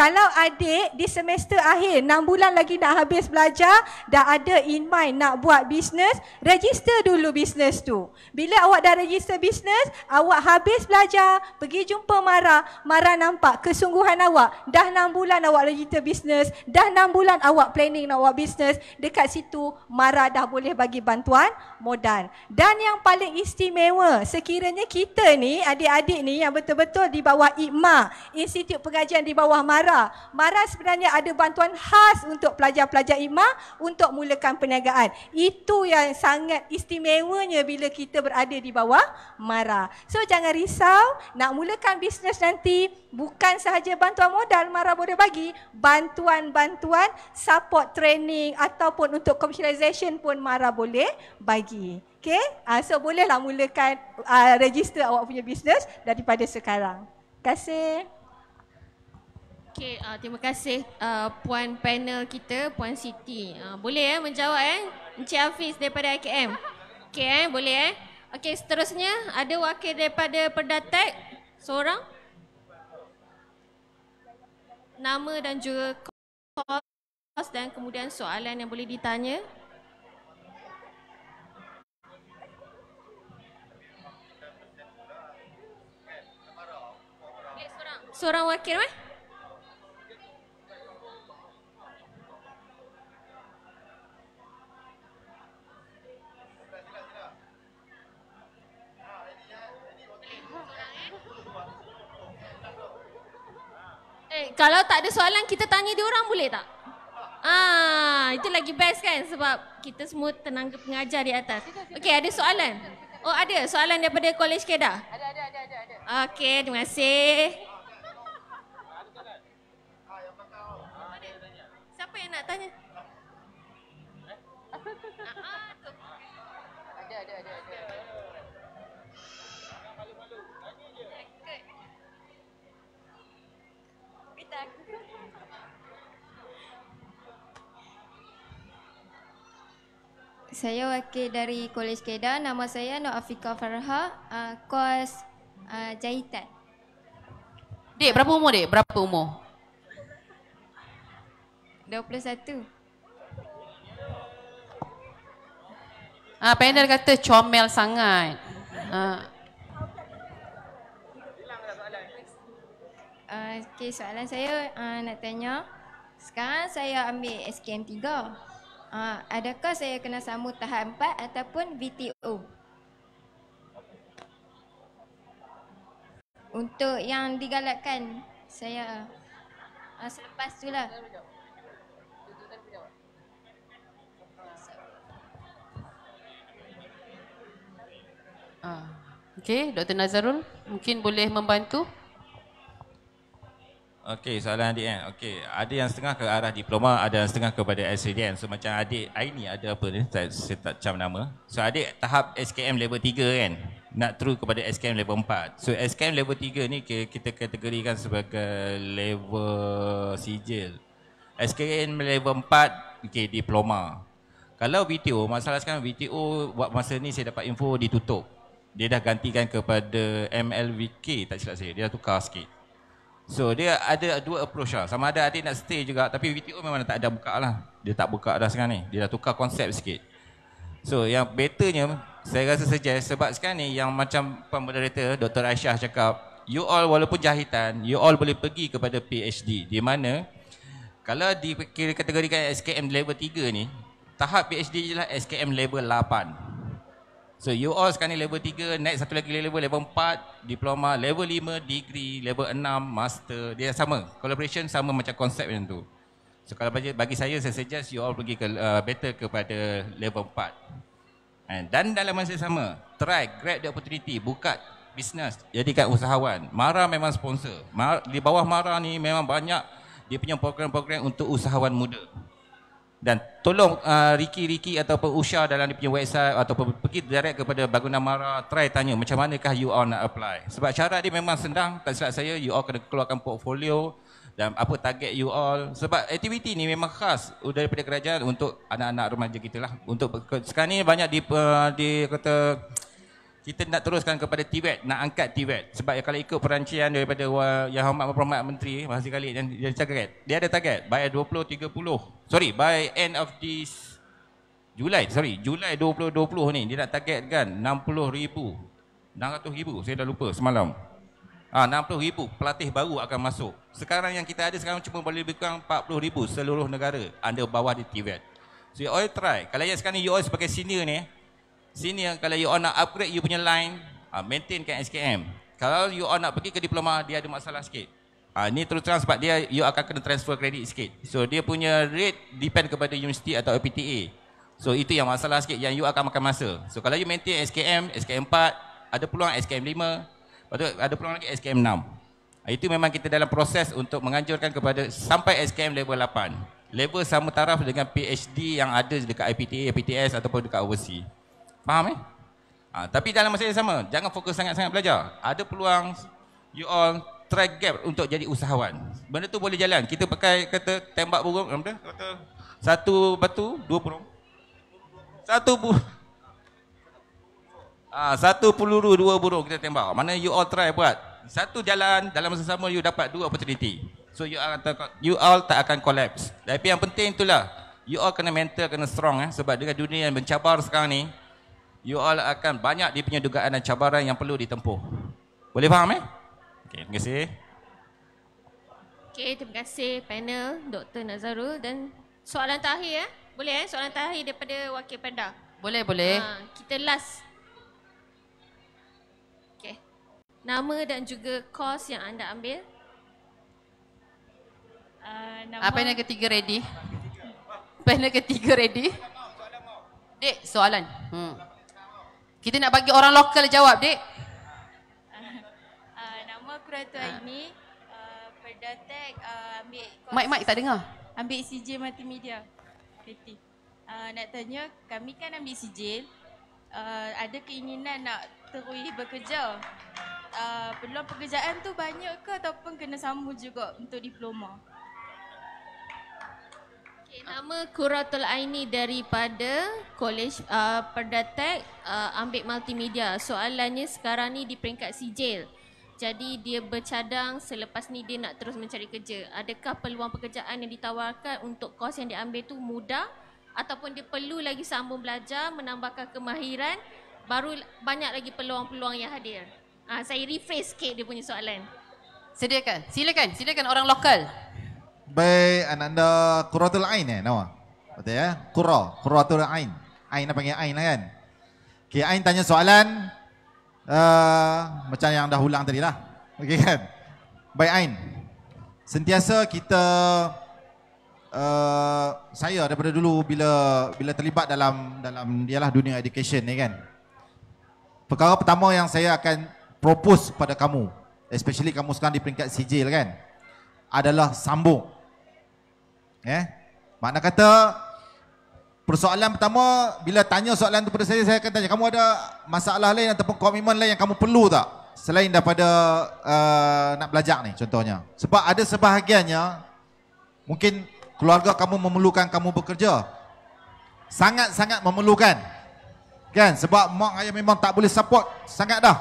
Kalau adik di semester akhir 6 bulan lagi dah habis belajar Dah ada in mind nak buat bisnes Register dulu bisnes tu Bila awak dah register bisnes Awak habis belajar Pergi jumpa Mara Mara nampak kesungguhan awak Dah 6 bulan awak register bisnes Dah 6 bulan awak planning nak buat bisnes Dekat situ Mara dah boleh bagi bantuan modal Dan yang paling istimewa Sekiranya kita ni adik-adik ni Yang betul-betul di bawah IMA Institut Pengajian di bawah Mara Mara. Mara sebenarnya ada bantuan khas untuk pelajar-pelajar IMA untuk mulakan perniagaan. Itu yang sangat istimewanya bila kita berada di bawah Mara. So jangan risau nak mulakan bisnes nanti bukan sahaja bantuan modal Mara boleh bagi, bantuan-bantuan support training ataupun untuk commercialization pun Mara boleh bagi. Okay, uh, so bolehlah mulakan uh, register awak punya bisnes daripada sekarang. Terima kasih. Okay, uh, terima kasih uh, puan panel kita, puan Siti. Uh, boleh ya eh, menjawab eh? Encik Hafiz daripada IKM. Okay eh, boleh eh? Okay, seterusnya ada wakil daripada Perdatek seorang. Nama dan juga kos dan kemudian soalan yang boleh ditanya. Seorang wakil eh? kalau tak ada soalan kita tanya dia orang boleh tak? Ah, itu lagi best kan sebab kita semua tenang ke pengajar di atas. Okey, ada soalan? Oh, ada soalan daripada College Kedah? Ada, ada, ada, ada. ada. Okey, terima kasih. Siapa yang nak tanya? Ada, ada, ada. ada. saya wakil dari Kolej Kedah. Nama saya Nur Afika Farha, uh, kos uh, jahitan. Dek, berapa umur dek? Berapa umur? 21. Ah, panel kata comel sangat. Ah. Uh, ah, okay, soalan saya uh, nak tanya. Sekarang saya ambil SKM 3. Ah, adakah saya kena sama tahap empat ataupun VTO? Untuk yang digalakkan saya uh, ah, selepas tu lah. Uh, ah, okay, Dr. Nazarul mungkin boleh membantu. Okey, soalan adik kan. Okey, ada yang setengah ke arah diploma, ada yang setengah kepada SKM. Kan? So macam adik Aini ada apa ni? Saya, saya tak cam nama. So adik tahap SKM level 3 kan. Nak through kepada SKM level 4. So SKM level 3 ni kita kategorikan sebagai level sijil. SKM level 4 okey diploma. Kalau BTO, masalah sekarang BTO buat masa ni saya dapat info ditutup. Dia dah gantikan kepada MLVK, tak silap saya. Dia dah tukar sikit. So dia ada dua approach lah. Sama ada adik nak stay juga tapi BTO memang tak ada buka lah. Dia tak buka dah sekarang ni. Dia dah tukar konsep sikit. So yang betternya saya rasa suggest sebab sekarang ni yang macam pemoderator Dr. Aisyah cakap you all walaupun jahitan you all boleh pergi kepada PhD di mana kalau dikategorikan SKM level 3 ni tahap PhD je lah SKM level So you all sekarang ni level 3, next satu lagi level, level 4, diploma, level 5, degree, level 6, master, dia sama. Collaboration sama macam konsep macam tu. So kalau bagi, bagi saya, saya suggest you all pergi ke, uh, better kepada level 4. And, dan dalam masa sama, try, grab the opportunity, buka business, jadikan usahawan. Mara memang sponsor. Mara, di bawah Mara ni memang banyak dia punya program-program untuk usahawan muda dan tolong Riki-Riki uh, Ricky ataupun Usha dalam dia punya website ataupun pergi direct kepada Baguna Mara try tanya macam manakah you all nak apply sebab syarat dia memang senang tak silap saya you all kena keluarkan portfolio dan apa target you all sebab aktiviti ni memang khas daripada kerajaan untuk anak-anak remaja kita lah untuk sekarang ni banyak di uh, di kata kita nak teruskan kepada Tibet, nak angkat Tibet. Sebab ya, kalau ikut perancian daripada Yang Hormat Perhormat Menteri, masih kali yang dia cakap, kan, dia ada target by 2030. Sorry, by end of this Julai, sorry, Julai 2020 ni dia nak targetkan 60 ribu. 600 saya dah lupa semalam. Ah ha, 60 pelatih baru akan masuk. Sekarang yang kita ada sekarang cuma boleh lebih kurang 40 seluruh negara anda bawah di Tibet. So, you all try. Kalau yang sekarang you all sebagai senior ni, sini yang kalau you all nak upgrade you punya line maintain ah, maintainkan SKM kalau you all nak pergi ke diploma dia ada masalah sikit uh, ni terus terang sebab dia you akan kena transfer kredit sikit so dia punya rate depend kepada universiti atau PTA so itu yang masalah sikit yang you akan makan masa so kalau you maintain SKM SKM 4 ada peluang SKM 5 lepas ada peluang lagi SKM 6 ah, itu memang kita dalam proses untuk menganjurkan kepada sampai SKM level 8. Level sama taraf dengan PhD yang ada dekat IPTA, IPTS ataupun dekat overseas. Faham eh? Ha, tapi dalam masa yang sama, jangan fokus sangat-sangat belajar. Ada peluang you all try gap untuk jadi usahawan. Benda tu boleh jalan. Kita pakai kata tembak burung, Kata satu batu, dua burung. Satu bu ha, satu peluru, dua burung kita tembak. Mana you all try buat. Satu jalan, dalam masa sama you dapat dua opportunity. So you all, you all tak akan collapse. Tapi yang penting itulah, you all kena mental, kena strong. Eh? Sebab dengan dunia yang mencabar sekarang ni, you all akan banyak di punya dan cabaran yang perlu ditempuh. Boleh faham eh? Okay, terima kasih. Okay, terima kasih panel Dr. Nazarul dan soalan terakhir eh? Boleh eh? Soalan terakhir daripada Wakil Panda. Boleh, boleh. Ha, kita last. Okay. Nama dan juga kos yang anda ambil. Uh, nama Apa yang ketiga ready? Panel ketiga ready? Dek, soalan. Hmm. Kita nak bagi orang lokal jawab, dek. Uh, ah, ah, nama aku Ratu ah. Aini. Uh, Perdatek uh, ambil... Mic-mic tak dengar? Ambil sijil multimedia. Uh, nak tanya, kami kan ambil sijil. Uh, ada keinginan nak terus bekerja. Uh, peluang pekerjaan tu banyak ke ataupun kena sambung juga untuk diploma? Okay, nama Kuratul Aini daripada Kolej uh, Perdatek uh, ambil multimedia. Soalannya sekarang ni di peringkat sijil. Jadi dia bercadang selepas ni dia nak terus mencari kerja. Adakah peluang pekerjaan yang ditawarkan untuk kos yang diambil tu mudah ataupun dia perlu lagi sambung belajar menambahkan kemahiran baru banyak lagi peluang-peluang yang hadir. Uh, saya rephrase sikit dia punya soalan. Sediakan. Silakan. Silakan orang lokal. By ananda kuratul ain eh, nama. Betul ya? Kura, kuratul ain. Ain nak panggil ain lah kan? Okey, ain tanya soalan uh, macam yang dah ulang tadi lah. Okey kan? Baik ain. Sentiasa kita uh, saya daripada dulu bila bila terlibat dalam dalam dialah dunia education ni kan. Perkara pertama yang saya akan propose kepada kamu, especially kamu sekarang di peringkat sijil kan, adalah sambung. Eh? Makna kata persoalan pertama bila tanya soalan tu pada saya saya akan tanya kamu ada masalah lain ataupun komitmen lain yang kamu perlu tak selain daripada uh, nak belajar ni contohnya. Sebab ada sebahagiannya mungkin keluarga kamu memerlukan kamu bekerja. Sangat-sangat memerlukan. Kan? Sebab mak ayah memang tak boleh support sangat dah.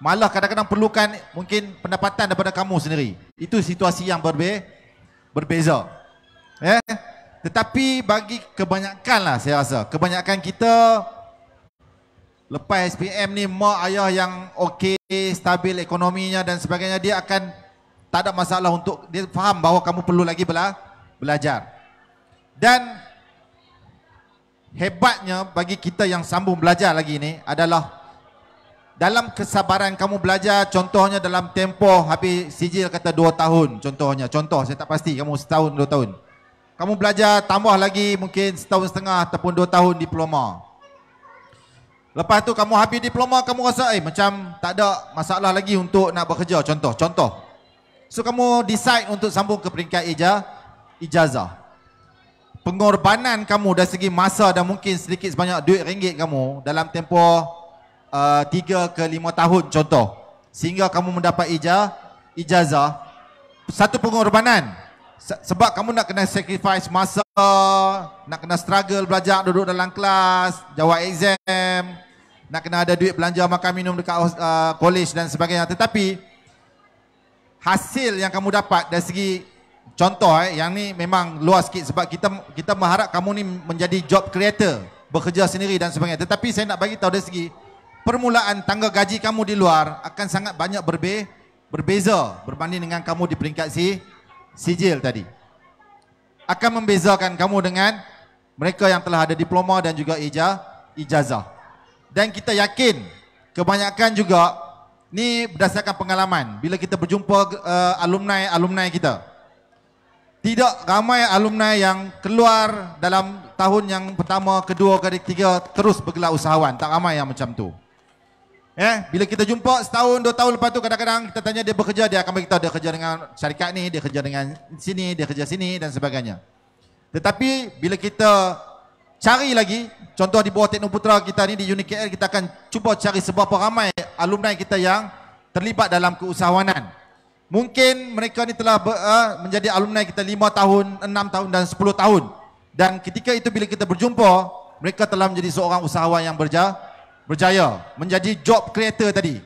Malah kadang-kadang perlukan mungkin pendapatan daripada kamu sendiri. Itu situasi yang berbe berbeza. Eh? Tetapi bagi kebanyakan lah saya rasa. Kebanyakan kita lepas SPM ni mak ayah yang okey, stabil ekonominya dan sebagainya dia akan tak ada masalah untuk dia faham bahawa kamu perlu lagi bela belajar. Dan hebatnya bagi kita yang sambung belajar lagi ni adalah dalam kesabaran kamu belajar contohnya dalam tempoh habis sijil kata 2 tahun contohnya contoh saya tak pasti kamu setahun 2 tahun kamu belajar tambah lagi mungkin setahun setengah ataupun dua tahun diploma. Lepas tu kamu habis diploma, kamu rasa eh macam tak ada masalah lagi untuk nak bekerja. Contoh, contoh. So kamu decide untuk sambung ke peringkat ijazah. ijazah. Pengorbanan kamu dari segi masa dan mungkin sedikit sebanyak duit ringgit kamu dalam tempoh uh, tiga uh, ke lima tahun contoh. Sehingga kamu mendapat ijazah, ijazah satu pengorbanan sebab kamu nak kena sacrifice masa, nak kena struggle belajar duduk dalam kelas, jawab exam, nak kena ada duit belanja makan minum dekat uh, college dan sebagainya. Tetapi hasil yang kamu dapat dari segi contoh eh, yang ni memang luas sikit sebab kita kita mengharap kamu ni menjadi job creator, bekerja sendiri dan sebagainya. Tetapi saya nak bagi tahu dari segi permulaan tangga gaji kamu di luar akan sangat banyak berbe berbeza berbanding dengan kamu di peringkat C. Si, sijil tadi akan membezakan kamu dengan mereka yang telah ada diploma dan juga ijaz ijazah. Dan kita yakin kebanyakan juga ni berdasarkan pengalaman bila kita berjumpa alumni-alumni eh, uh, kita. Tidak ramai alumni yang keluar dalam tahun yang pertama, kedua, ketiga terus bergelar usahawan. Tak ramai yang macam tu. Eh, bila kita jumpa setahun, dua tahun lepas tu kadang-kadang kita tanya dia bekerja, dia akan beritahu dia kerja dengan syarikat ni, dia kerja dengan sini, dia kerja sini dan sebagainya. Tetapi bila kita cari lagi, contoh di bawah Teknoputra kita ni di UniKL kita akan cuba cari seberapa ramai alumni kita yang terlibat dalam keusahawanan. Mungkin mereka ni telah ber, uh, menjadi alumni kita lima tahun, enam tahun dan sepuluh tahun. Dan ketika itu bila kita berjumpa, mereka telah menjadi seorang usahawan yang berjaya berjaya menjadi job creator tadi.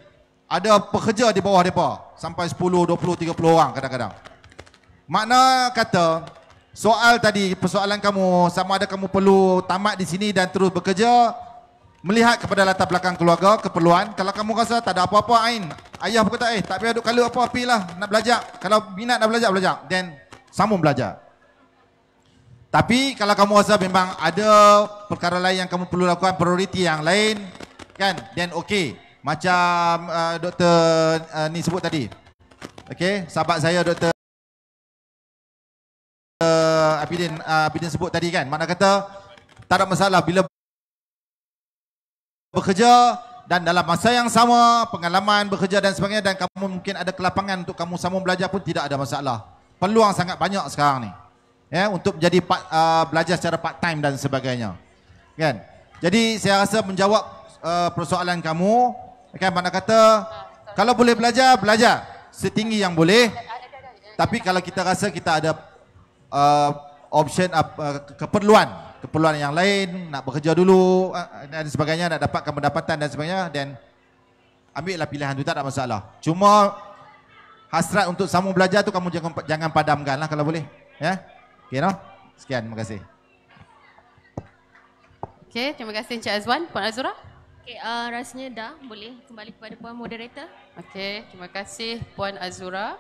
Ada pekerja di bawah mereka sampai 10, 20, 30 orang kadang-kadang. Makna kata soal tadi, persoalan kamu sama ada kamu perlu tamat di sini dan terus bekerja melihat kepada latar belakang keluarga, keperluan. Kalau kamu rasa tak ada apa-apa, Ain, ayah pun eh tak payah duduk kalut apa, pilah nak belajar. Kalau minat nak belajar, belajar. Then, sambung belajar. Tapi kalau kamu rasa memang ada perkara lain yang kamu perlu lakukan, prioriti yang lain, kan then okey macam uh, doktor uh, ni sebut tadi okey sahabat saya doktor uh, Abidin uh, Abidin sebut tadi kan mana kata tak ada masalah bila bekerja dan dalam masa yang sama pengalaman bekerja dan sebagainya dan kamu mungkin ada kelapangan untuk kamu sama belajar pun tidak ada masalah peluang sangat banyak sekarang ni ya yeah, untuk menjadi part, uh, belajar secara part time dan sebagainya kan jadi saya rasa menjawab uh, persoalan kamu kan mana kata kalau boleh belajar belajar setinggi yang boleh tapi kalau kita rasa kita ada uh, option uh, keperluan keperluan yang lain nak bekerja dulu uh, dan sebagainya nak dapatkan pendapatan dan sebagainya dan ambillah pilihan tu tak ada masalah cuma hasrat untuk sambung belajar tu kamu jangan jangan padamkanlah kalau boleh ya yeah? okey noh sekian terima kasih Okay, terima kasih Encik Azwan. Puan Azura. Okay, uh, rasanya dah boleh kembali kepada Puan Moderator. Okey, terima kasih Puan Azura.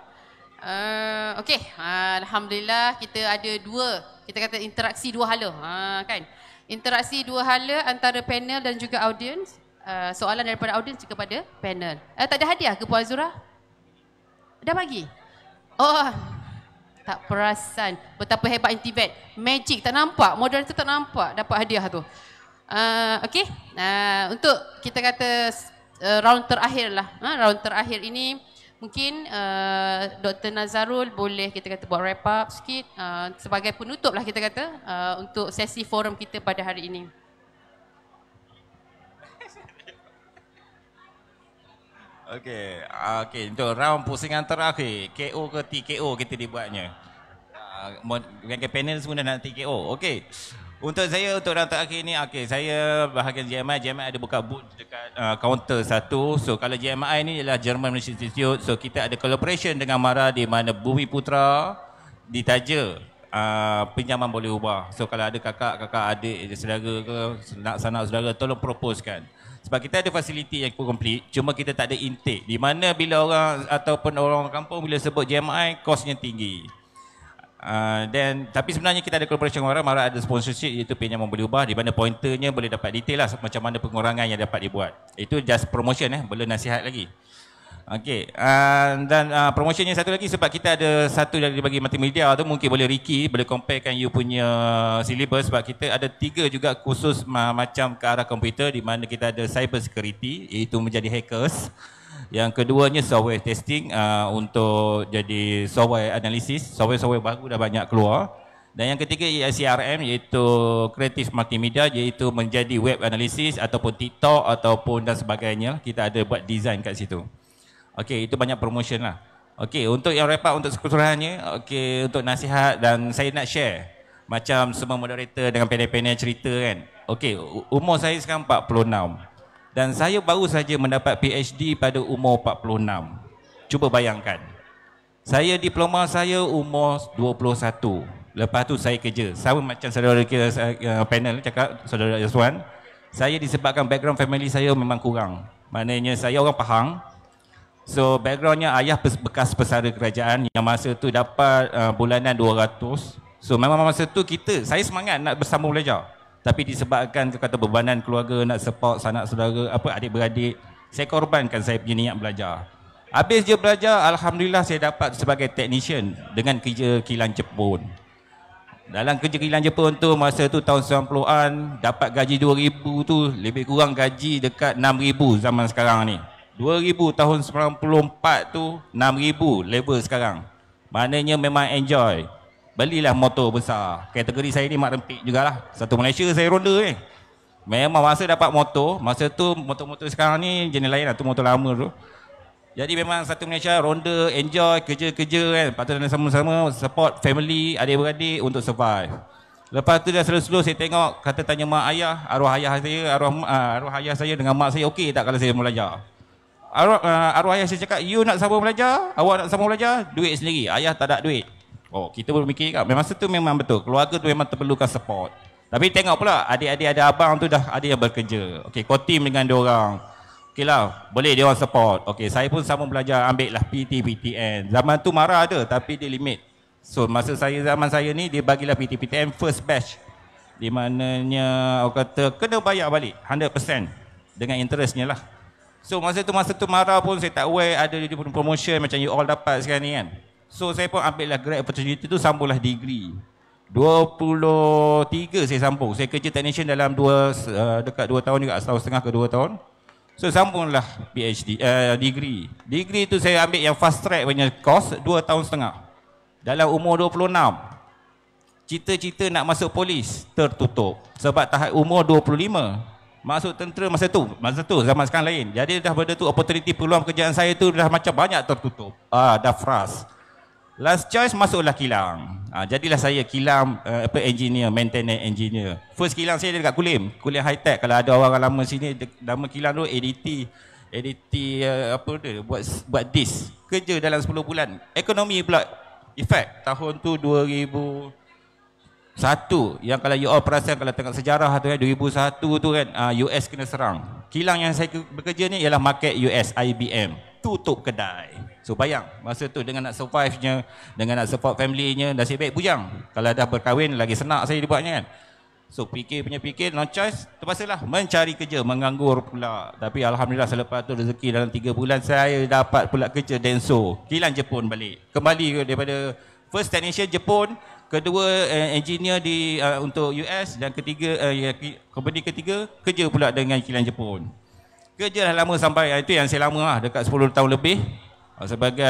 Uh, okay, uh, Alhamdulillah kita ada dua, kita kata interaksi dua hala. Uh, kan? Interaksi dua hala antara panel dan juga audiens. Uh, soalan daripada audiens kepada panel. Uh, tak ada hadiah ke Puan Azura? Dah bagi? Oh, tak perasan. Betapa hebat intibet. Magic, tak nampak. Moderator tak nampak dapat hadiah tu. Ah, okay, uh, ah, untuk kita kata uh, round terakhir lah. Uh, round terakhir ini mungkin uh, Dr. Nazarul boleh kita kata buat wrap up sikit uh, sebagai penutup lah kita kata uh, untuk sesi forum kita pada hari ini. Okey, okay, untuk round pusingan terakhir, KO ke TKO kita dibuatnya. Uh, panel semua dah nak TKO. Okey. Untuk saya untuk round terakhir ni okey saya bahagian GMI GMI ada buka booth dekat uh, counter satu. So kalau GMI ni ialah German Research Institute. So kita ada collaboration dengan Mara di mana Bumi Putra ditaja uh, pinjaman boleh ubah. So kalau ada kakak-kakak adik saudara ke nak sana saudara tolong proposekan. Sebab kita ada fasiliti yang cukup complete, cuma kita tak ada intake. Di mana bila orang ataupun orang kampung bila sebut GMI, kosnya tinggi. Ah, then tapi sebenarnya kita ada collaboration dengan orang Marat ada sponsorship iaitu pinjaman boleh ubah di mana pointernya boleh dapat detail lah macam mana pengurangan yang dapat dibuat. Itu just promotion eh, belum nasihat lagi. Okey. Uh, dan uh, ah, promotionnya satu lagi sebab kita ada satu yang dibagi multimedia tu mungkin boleh Ricky boleh comparekan you punya syllabus sebab kita ada tiga juga khusus ma- macam ke arah komputer di mana kita ada cyber security iaitu menjadi hackers. Yang keduanya software testing uh, untuk jadi software analisis. Software-software baru dah banyak keluar. Dan yang ketiga CRM iaitu Creative Multimedia iaitu menjadi web analisis ataupun TikTok ataupun dan sebagainya. Kita ada buat design kat situ. Okey, itu banyak promotion lah. Okey, untuk yang wrap up untuk keseluruhannya, okey, untuk nasihat dan saya nak share macam semua moderator dengan pendek-pendek cerita kan. Okey, umur saya sekarang 46 dan saya baru saja mendapat PhD pada umur 46. Cuba bayangkan. Saya diploma saya umur 21. Lepas tu saya kerja. Sama macam saudara kira eh, eh, panel cakap saudara Yaswan, saya disebabkan background family saya memang kurang. Maknanya saya orang Pahang. So backgroundnya ayah bekas pesara kerajaan yang masa tu dapat uh, bulanan 200. So memang masa tu kita saya semangat nak bersambung belajar tapi disebabkan tu kata bebanan keluarga nak support sanak saudara apa adik-beradik saya korbankan saya punya niat belajar habis je belajar alhamdulillah saya dapat sebagai technician dengan kerja kilang Jepun dalam kerja kilang Jepun tu masa tu tahun 90-an dapat gaji 2000 tu lebih kurang gaji dekat 6000 zaman sekarang ni 2000 tahun 94 tu 6000 level sekarang maknanya memang enjoy belilah motor besar kategori saya ni mak rempik jugalah satu Malaysia saya ronda ni eh. memang masa dapat motor masa tu motor-motor sekarang ni jenis lain lah tu motor lama tu jadi memang satu Malaysia ronda enjoy kerja-kerja kan lepas tu sama-sama support family adik-beradik untuk survive lepas tu dah selesai slow saya tengok kata tanya mak ayah arwah ayah saya arwah, uh, arwah ayah saya dengan mak saya okey tak kalau saya belajar arwah, uh, arwah ayah saya cakap you nak sama belajar awak nak sama belajar duit sendiri ayah tak ada duit Oh, kita pun mikir juga. Memang tu memang betul. Keluarga tu memang terperlukan support. Tapi tengok pula adik-adik ada abang tu dah ada yang bekerja. Okey, kau team dengan dia orang. Okeylah, boleh dia orang support. Okey, saya pun sama belajar ambil lah PT PTN. Zaman tu marah ada tapi dia limit. So masa saya zaman saya ni dia bagilah PT PTN first batch. Di mananya orang kata kena bayar balik 100% dengan interestnya lah. So masa tu masa tu marah pun saya tak aware ada dia promotion macam you all dapat sekarang ni kan. So saya pun ambil lah great opportunity tu sambunglah degree. 23 saya sambung. Saya kerja technician dalam dua uh, dekat 2 tahun juga setahun setengah ke 2 tahun. So sambunglah PhD uh, degree. Degree tu saya ambil yang fast track punya course 2 tahun setengah. Dalam umur 26 cita-cita nak masuk polis tertutup sebab tahap umur 25 masuk tentera masa tu masa tu zaman sekarang lain jadi dah benda tu opportunity peluang pekerjaan saya tu dah macam banyak tertutup ah dah frust Last choice masuklah kilang. Ha, jadilah saya kilang uh, apa engineer, maintenance engineer. First kilang saya dekat Kulim, Kulim High Tech. Kalau ada orang lama sini nama kilang tu ADT. ADT uh, eh, apa tu buat buat disk. Kerja dalam 10 bulan. Ekonomi pula effect tahun tu 2001 yang kalau you all perasan kalau tengok sejarah tu kan eh, 2001 tu kan uh, ah, US kena serang. Kilang yang saya bekerja ni ialah market US IBM. Tutup kedai. So bayang masa tu dengan nak survive-nya, dengan nak support family-nya, nasib baik bujang. Kalau dah berkahwin lagi senang saya dibuatnya kan. So fikir punya fikir, no choice, terpaksa lah mencari kerja, menganggur pula. Tapi Alhamdulillah selepas tu rezeki dalam 3 bulan saya dapat pula kerja Denso. Kilang Jepun balik. Kembali daripada first technician Jepun, kedua uh, engineer di uh, untuk US dan ketiga uh, company ketiga kerja pula dengan kilang Jepun. Kerja lah lama sampai, itu yang saya lama lah dekat 10 tahun lebih. Ah, sebagai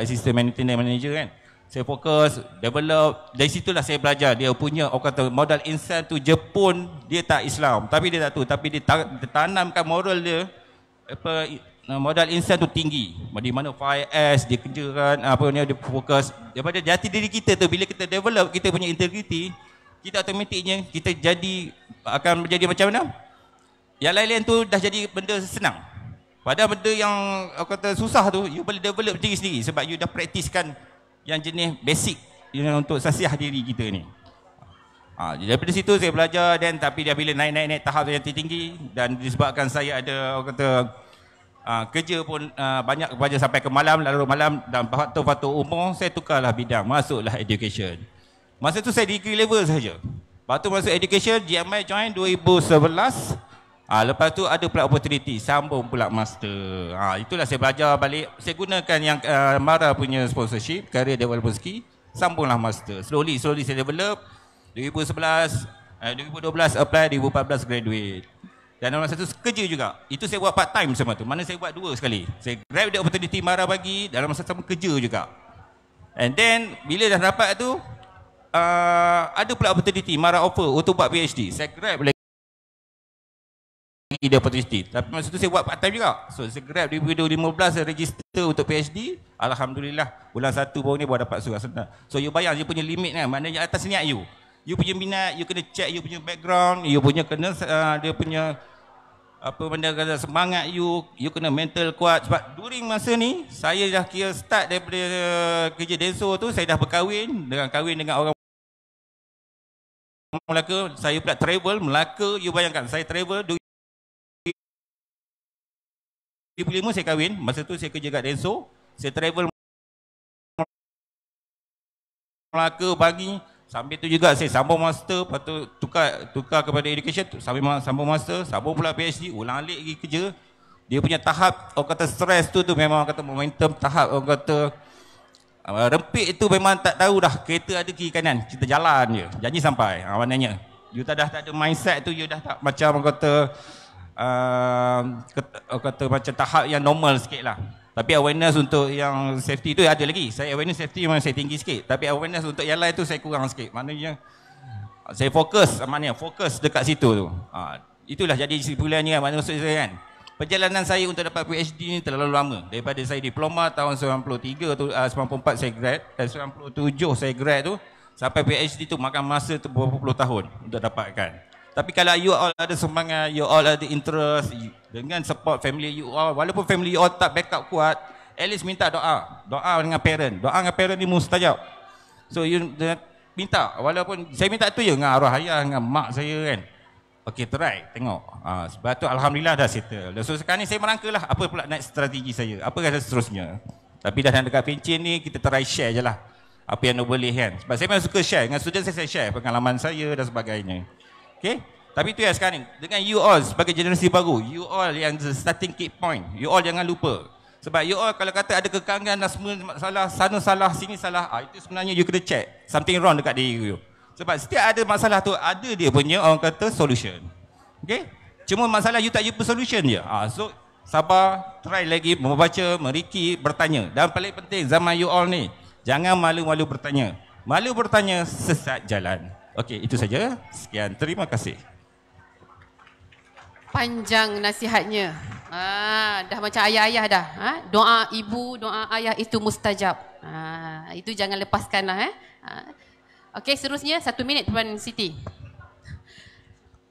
assistant maintenance manager kan saya fokus develop dari situlah saya belajar dia punya orang kata modal insan tu Jepun dia tak Islam tapi dia tak tu tapi dia tanamkan moral dia apa modal insan tu tinggi di mana 5S dia kerja apa ni dia fokus daripada jati diri kita tu bila kita develop kita punya integriti kita automatiknya kita jadi akan menjadi macam mana yang lain-lain tu dah jadi benda senang pada benda yang aku kata susah tu you boleh develop diri sendiri sebab you dah praktiskan yang jenis basic you know, untuk sasiah diri kita ni ha, daripada situ saya belajar dan tapi dia bila naik-naik-naik tahap yang tinggi dan disebabkan saya ada aku kata ha, kerja pun ha, banyak kerja sampai ke malam lalu malam dan waktu-waktu umur saya tukarlah bidang masuklah education masa tu saya degree level saja Lepas tu masuk education, GMI join 2011 ha, lepas tu ada pula opportunity sambung pula master. ha, itulah saya belajar balik. Saya gunakan yang uh, Mara punya sponsorship, career developer ski, sambunglah master. Slowly slowly saya develop. 2011, uh, 2012 apply, 2014 graduate. Dan dalam satu kerja juga. Itu saya buat part time sama tu. Mana saya buat dua sekali. Saya grab the opportunity Mara bagi dalam satu sama kerja juga. And then bila dah dapat tu uh, ada pula opportunity Mara offer untuk buat PhD. Saya grab lagi dia PhD. Tapi masa tu saya buat part time juga. So saya grab 2015 saya register untuk PhD. Alhamdulillah bulan satu baru ni baru dapat surat sana. So you bayang you punya limit kan. Maknanya atas niat you. You punya minat, you kena check you punya background, you punya kena uh, dia punya apa benda kata semangat you, you kena mental kuat sebab during masa ni saya dah kira start daripada uh, kerja Denso tu saya dah berkahwin dengan kahwin dengan orang Melaka, saya pula travel Melaka, you bayangkan saya travel 2005 saya kahwin. Masa tu saya kerja kat Denso. Saya travel Melaka bagi sambil tu juga saya sambung master, lepas tu tukar tukar kepada education sambil sambung master, sambung pula PhD, ulang alik lagi kerja. Dia punya tahap orang kata stress tu tu memang orang kata momentum tahap orang kata uh, rempit tu memang tak tahu dah kereta ada kiri kanan, kita jalan je. Janji sampai. Ha, uh, you dah tak ada mindset tu you dah tak macam orang kata uh, kata, macam tahap yang normal sikit lah tapi awareness untuk yang safety tu ada lagi saya awareness safety memang saya tinggi sikit tapi awareness untuk yang lain tu saya kurang sikit maknanya saya fokus ah, maknanya fokus dekat situ tu ha, itulah jadi kesimpulannya kan maknanya maksud saya kan perjalanan saya untuk dapat PhD ni terlalu lama daripada saya diploma tahun 93 tu uh, 94 saya grad dan eh, 97 saya grad tu sampai PhD tu makan masa tu berapa puluh tahun untuk dapatkan tapi kalau you all ada semangat, you all ada interest you, dengan support family you all, walaupun family you all tak backup kuat, at least minta doa. Doa dengan parent. Doa dengan parent ni mustajab. So you the, minta walaupun saya minta tu je dengan arwah ayah dengan mak saya kan. Okay, try. Tengok. Ha, sebab tu Alhamdulillah dah settle. So sekarang ni saya merangkalah apa pula next strategi saya. Apa rasa seterusnya. Tapi dah dekat pencin ni, kita try share je lah. Apa yang boleh kan. Sebab saya memang suka share. Dengan student saya, saya share pengalaman saya dan sebagainya. Okay? Tapi tu ya sekarang ni. Dengan you all sebagai generasi baru. You all yang the starting key point. You all jangan lupa. Sebab you all kalau kata ada kekangan dan semua salah, sana salah, sini salah. Ah, itu sebenarnya you kena check. Something wrong dekat diri you. Sebab setiap ada masalah tu, ada dia punya orang kata solution. Okay? Cuma masalah you tak jumpa solution je. Ah, so, sabar, try lagi membaca, meriki, bertanya. Dan paling penting zaman you all ni, jangan malu-malu bertanya. Malu bertanya, sesat jalan. Okey, itu saja. Sekian, terima kasih. Panjang nasihatnya. Ha, dah macam ayah-ayah dah. Ha, doa ibu, doa ayah itu mustajab. Ha, itu jangan lepaskanlah. Eh. Ha. Okey, seterusnya satu minit Tuan Siti.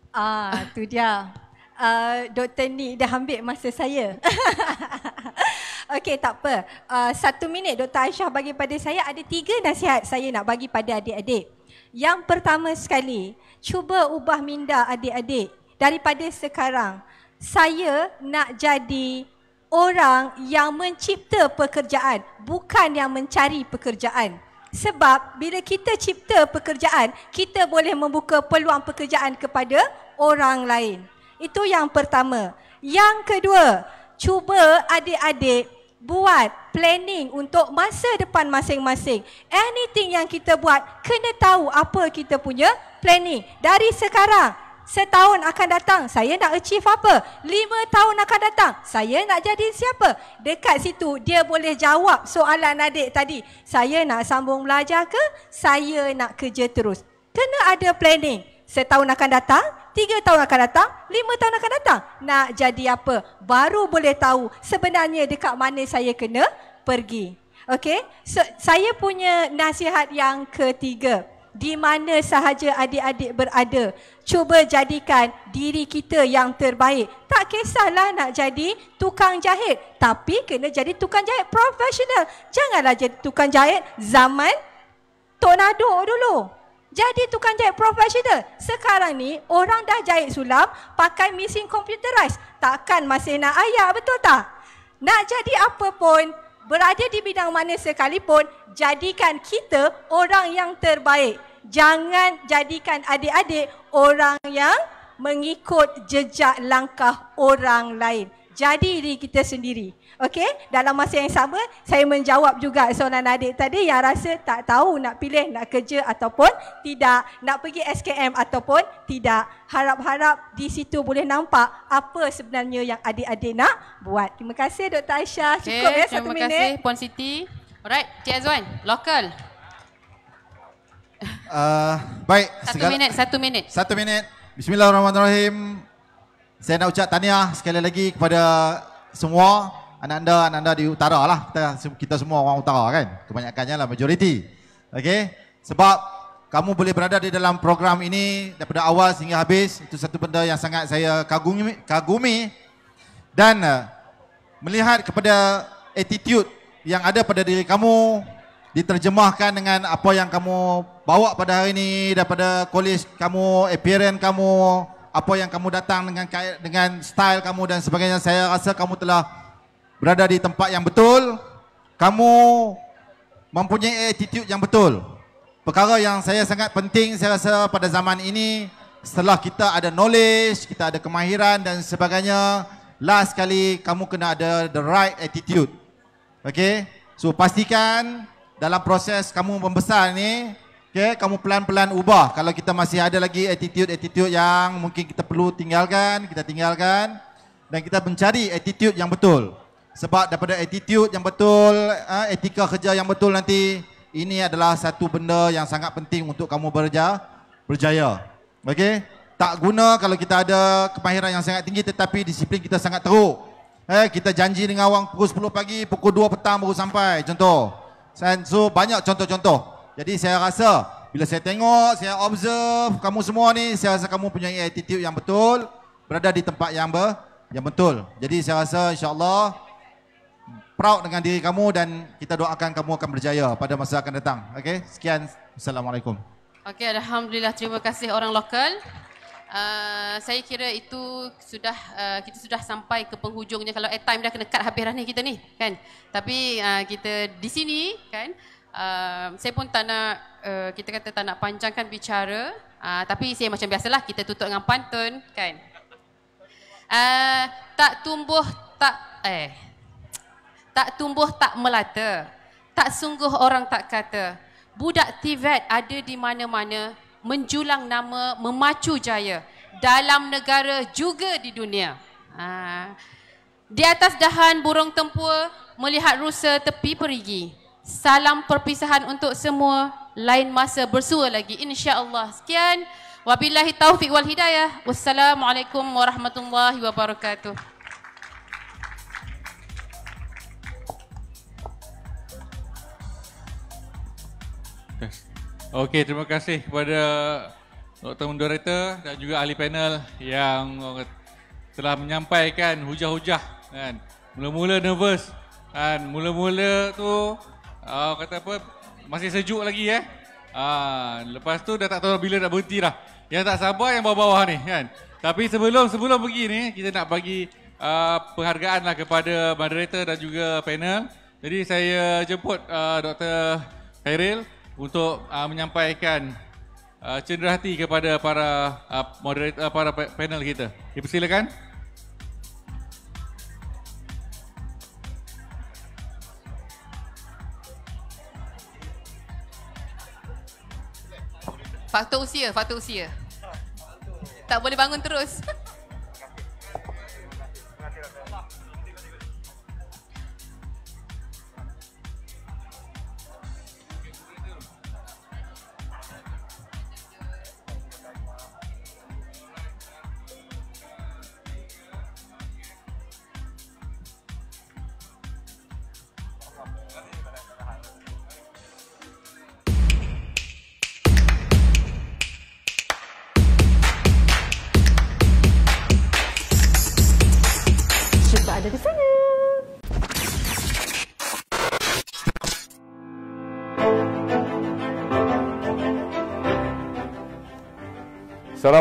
Ah, tu dia. Uh, Doktor ni dah ambil masa saya. Okey, tak apa. Uh, satu minit Doktor Aisyah bagi pada saya ada tiga nasihat saya nak bagi pada adik-adik. Yang pertama sekali, cuba ubah minda adik-adik daripada sekarang. Saya nak jadi orang yang mencipta pekerjaan, bukan yang mencari pekerjaan. Sebab bila kita cipta pekerjaan, kita boleh membuka peluang pekerjaan kepada orang lain. Itu yang pertama. Yang kedua, cuba adik-adik buat planning untuk masa depan masing-masing. Anything yang kita buat, kena tahu apa kita punya planning. Dari sekarang, setahun akan datang, saya nak achieve apa? Lima tahun akan datang, saya nak jadi siapa? Dekat situ, dia boleh jawab soalan adik tadi. Saya nak sambung belajar ke? Saya nak kerja terus. Kena ada planning. Setahun akan datang, tiga tahun akan datang, lima tahun akan datang. Nak jadi apa? Baru boleh tahu sebenarnya dekat mana saya kena pergi. Okey, so, saya punya nasihat yang ketiga. Di mana sahaja adik-adik berada, cuba jadikan diri kita yang terbaik. Tak kisahlah nak jadi tukang jahit, tapi kena jadi tukang jahit profesional. Janganlah jadi tukang jahit zaman tornado dulu. Jadi tukang jahit profesional. Sekarang ni orang dah jahit sulam pakai mesin computerized. Takkan masih nak ayak betul tak? Nak jadi apa pun, berada di bidang mana sekalipun, jadikan kita orang yang terbaik. Jangan jadikan adik-adik orang yang mengikut jejak langkah orang lain. Jadi diri kita sendiri. Okey, dalam masa yang sama saya menjawab juga soalan adik tadi yang rasa tak tahu nak pilih nak kerja ataupun tidak, nak pergi SKM ataupun tidak. Harap-harap di situ boleh nampak apa sebenarnya yang adik-adik nak buat. Terima kasih Dr. Aisyah. Cukup okay, ya satu minit. Terima kasih Puan Siti. Alright, Cik Azwan, local. Uh, ah, baik. Satu segala, minit, satu minit. Satu minit. Bismillahirrahmanirrahim. Saya nak ucap tahniah sekali lagi kepada semua anak anda anak anda di utara lah kita, kita semua orang utara kan kebanyakannya lah majoriti Okay, sebab kamu boleh berada di dalam program ini daripada awal sehingga habis itu satu benda yang sangat saya kagumi kagumi dan uh, melihat kepada attitude yang ada pada diri kamu diterjemahkan dengan apa yang kamu bawa pada hari ini daripada kolej kamu appearance kamu apa yang kamu datang dengan dengan style kamu dan sebagainya saya rasa kamu telah berada di tempat yang betul, kamu mempunyai attitude yang betul. Perkara yang saya sangat penting saya rasa pada zaman ini setelah kita ada knowledge, kita ada kemahiran dan sebagainya, last kali kamu kena ada the right attitude. Okey? So pastikan dalam proses kamu membesar ni, okey, kamu pelan-pelan ubah. Kalau kita masih ada lagi attitude-attitude yang mungkin kita perlu tinggalkan, kita tinggalkan dan kita mencari attitude yang betul sebab daripada attitude yang betul eh, etika kerja yang betul nanti ini adalah satu benda yang sangat penting untuk kamu berja, berjaya okay? tak guna kalau kita ada kemahiran yang sangat tinggi tetapi disiplin kita sangat teruk eh kita janji dengan orang pukul 10 pagi pukul 2 petang baru sampai contoh so banyak contoh-contoh jadi saya rasa bila saya tengok saya observe kamu semua ni saya rasa kamu punya attitude yang betul berada di tempat yang ber yang betul. Jadi saya rasa insyaallah proud dengan diri kamu dan kita doakan kamu akan berjaya pada masa akan datang. Okey, sekian. Assalamualaikum. Okey, alhamdulillah terima kasih orang lokal. Uh, saya kira itu sudah uh, kita sudah sampai ke penghujungnya kalau air time dah kena cut habis dah ni kita ni kan tapi uh, kita di sini kan uh, saya pun tak nak uh, kita kata tak nak panjangkan bicara uh, tapi saya macam biasalah kita tutup dengan pantun kan uh, tak tumbuh tak eh tak tumbuh tak melata. Tak sungguh orang tak kata. Budak Tivet ada di mana-mana, menjulang nama, memacu jaya. Dalam negara juga di dunia. Ha. Di atas dahan burung tempua, melihat rusa tepi perigi. Salam perpisahan untuk semua. Lain masa bersua lagi. Insya Allah. Sekian. Wabillahi taufiq wal hidayah. Wassalamualaikum warahmatullahi wabarakatuh. Okey, terima kasih kepada Dr. Moderator dan juga ahli panel yang telah menyampaikan hujah-hujah kan. Mula-mula nervous kan. Mula-mula tu uh, kata apa masih sejuk lagi eh. Uh, lepas tu dah tak tahu bila nak berhenti dah. Yang tak sabar yang bawah-bawah ni kan. Tapi sebelum sebelum pergi ni kita nak bagi uh, penghargaan lah kepada moderator dan juga panel. Jadi saya jemput uh, Dr. Khairil untuk uh, menyampaikan uh, cenderahati kepada para uh, moderator uh, para panel kita. Dipersilakan. Faktor usia, faktor usia. Tak boleh bangun terus.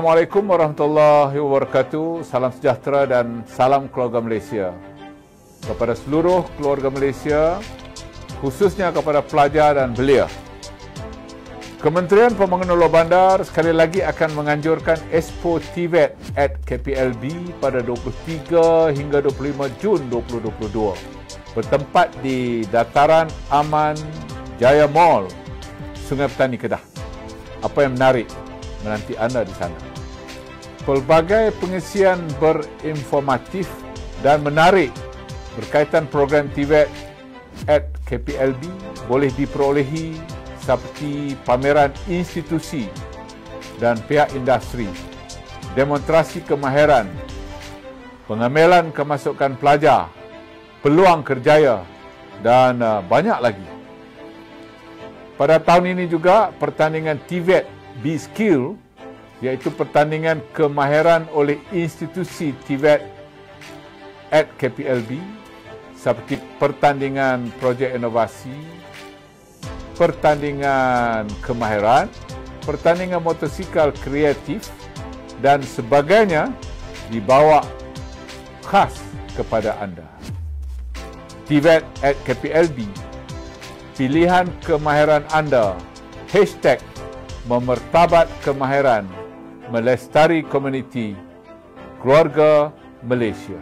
Assalamualaikum warahmatullahi wabarakatuh. Salam sejahtera dan salam keluarga Malaysia. Kepada seluruh keluarga Malaysia, khususnya kepada pelajar dan belia. Kementerian Pembangunan Luar Bandar sekali lagi akan menganjurkan Expo TVET at KPLB pada 23 hingga 25 Jun 2022 bertempat di Dataran Aman Jaya Mall, Sungai Petani Kedah. Apa yang menarik menanti anda di sana pelbagai pengisian berinformatif dan menarik berkaitan program TVET at KPLB boleh diperolehi seperti pameran institusi dan pihak industri, demonstrasi kemahiran, pengamalan kemasukan pelajar, peluang kerjaya dan uh, banyak lagi. Pada tahun ini juga pertandingan TVET B Skill iaitu pertandingan kemahiran oleh institusi TVET e at KPLB seperti pertandingan projek inovasi, pertandingan kemahiran, pertandingan motosikal kreatif dan sebagainya dibawa khas kepada anda. TVET e at KPLB pilihan kemahiran anda hashtag memertabat kemahiran anda Melestari Community Keluarga Malaysia.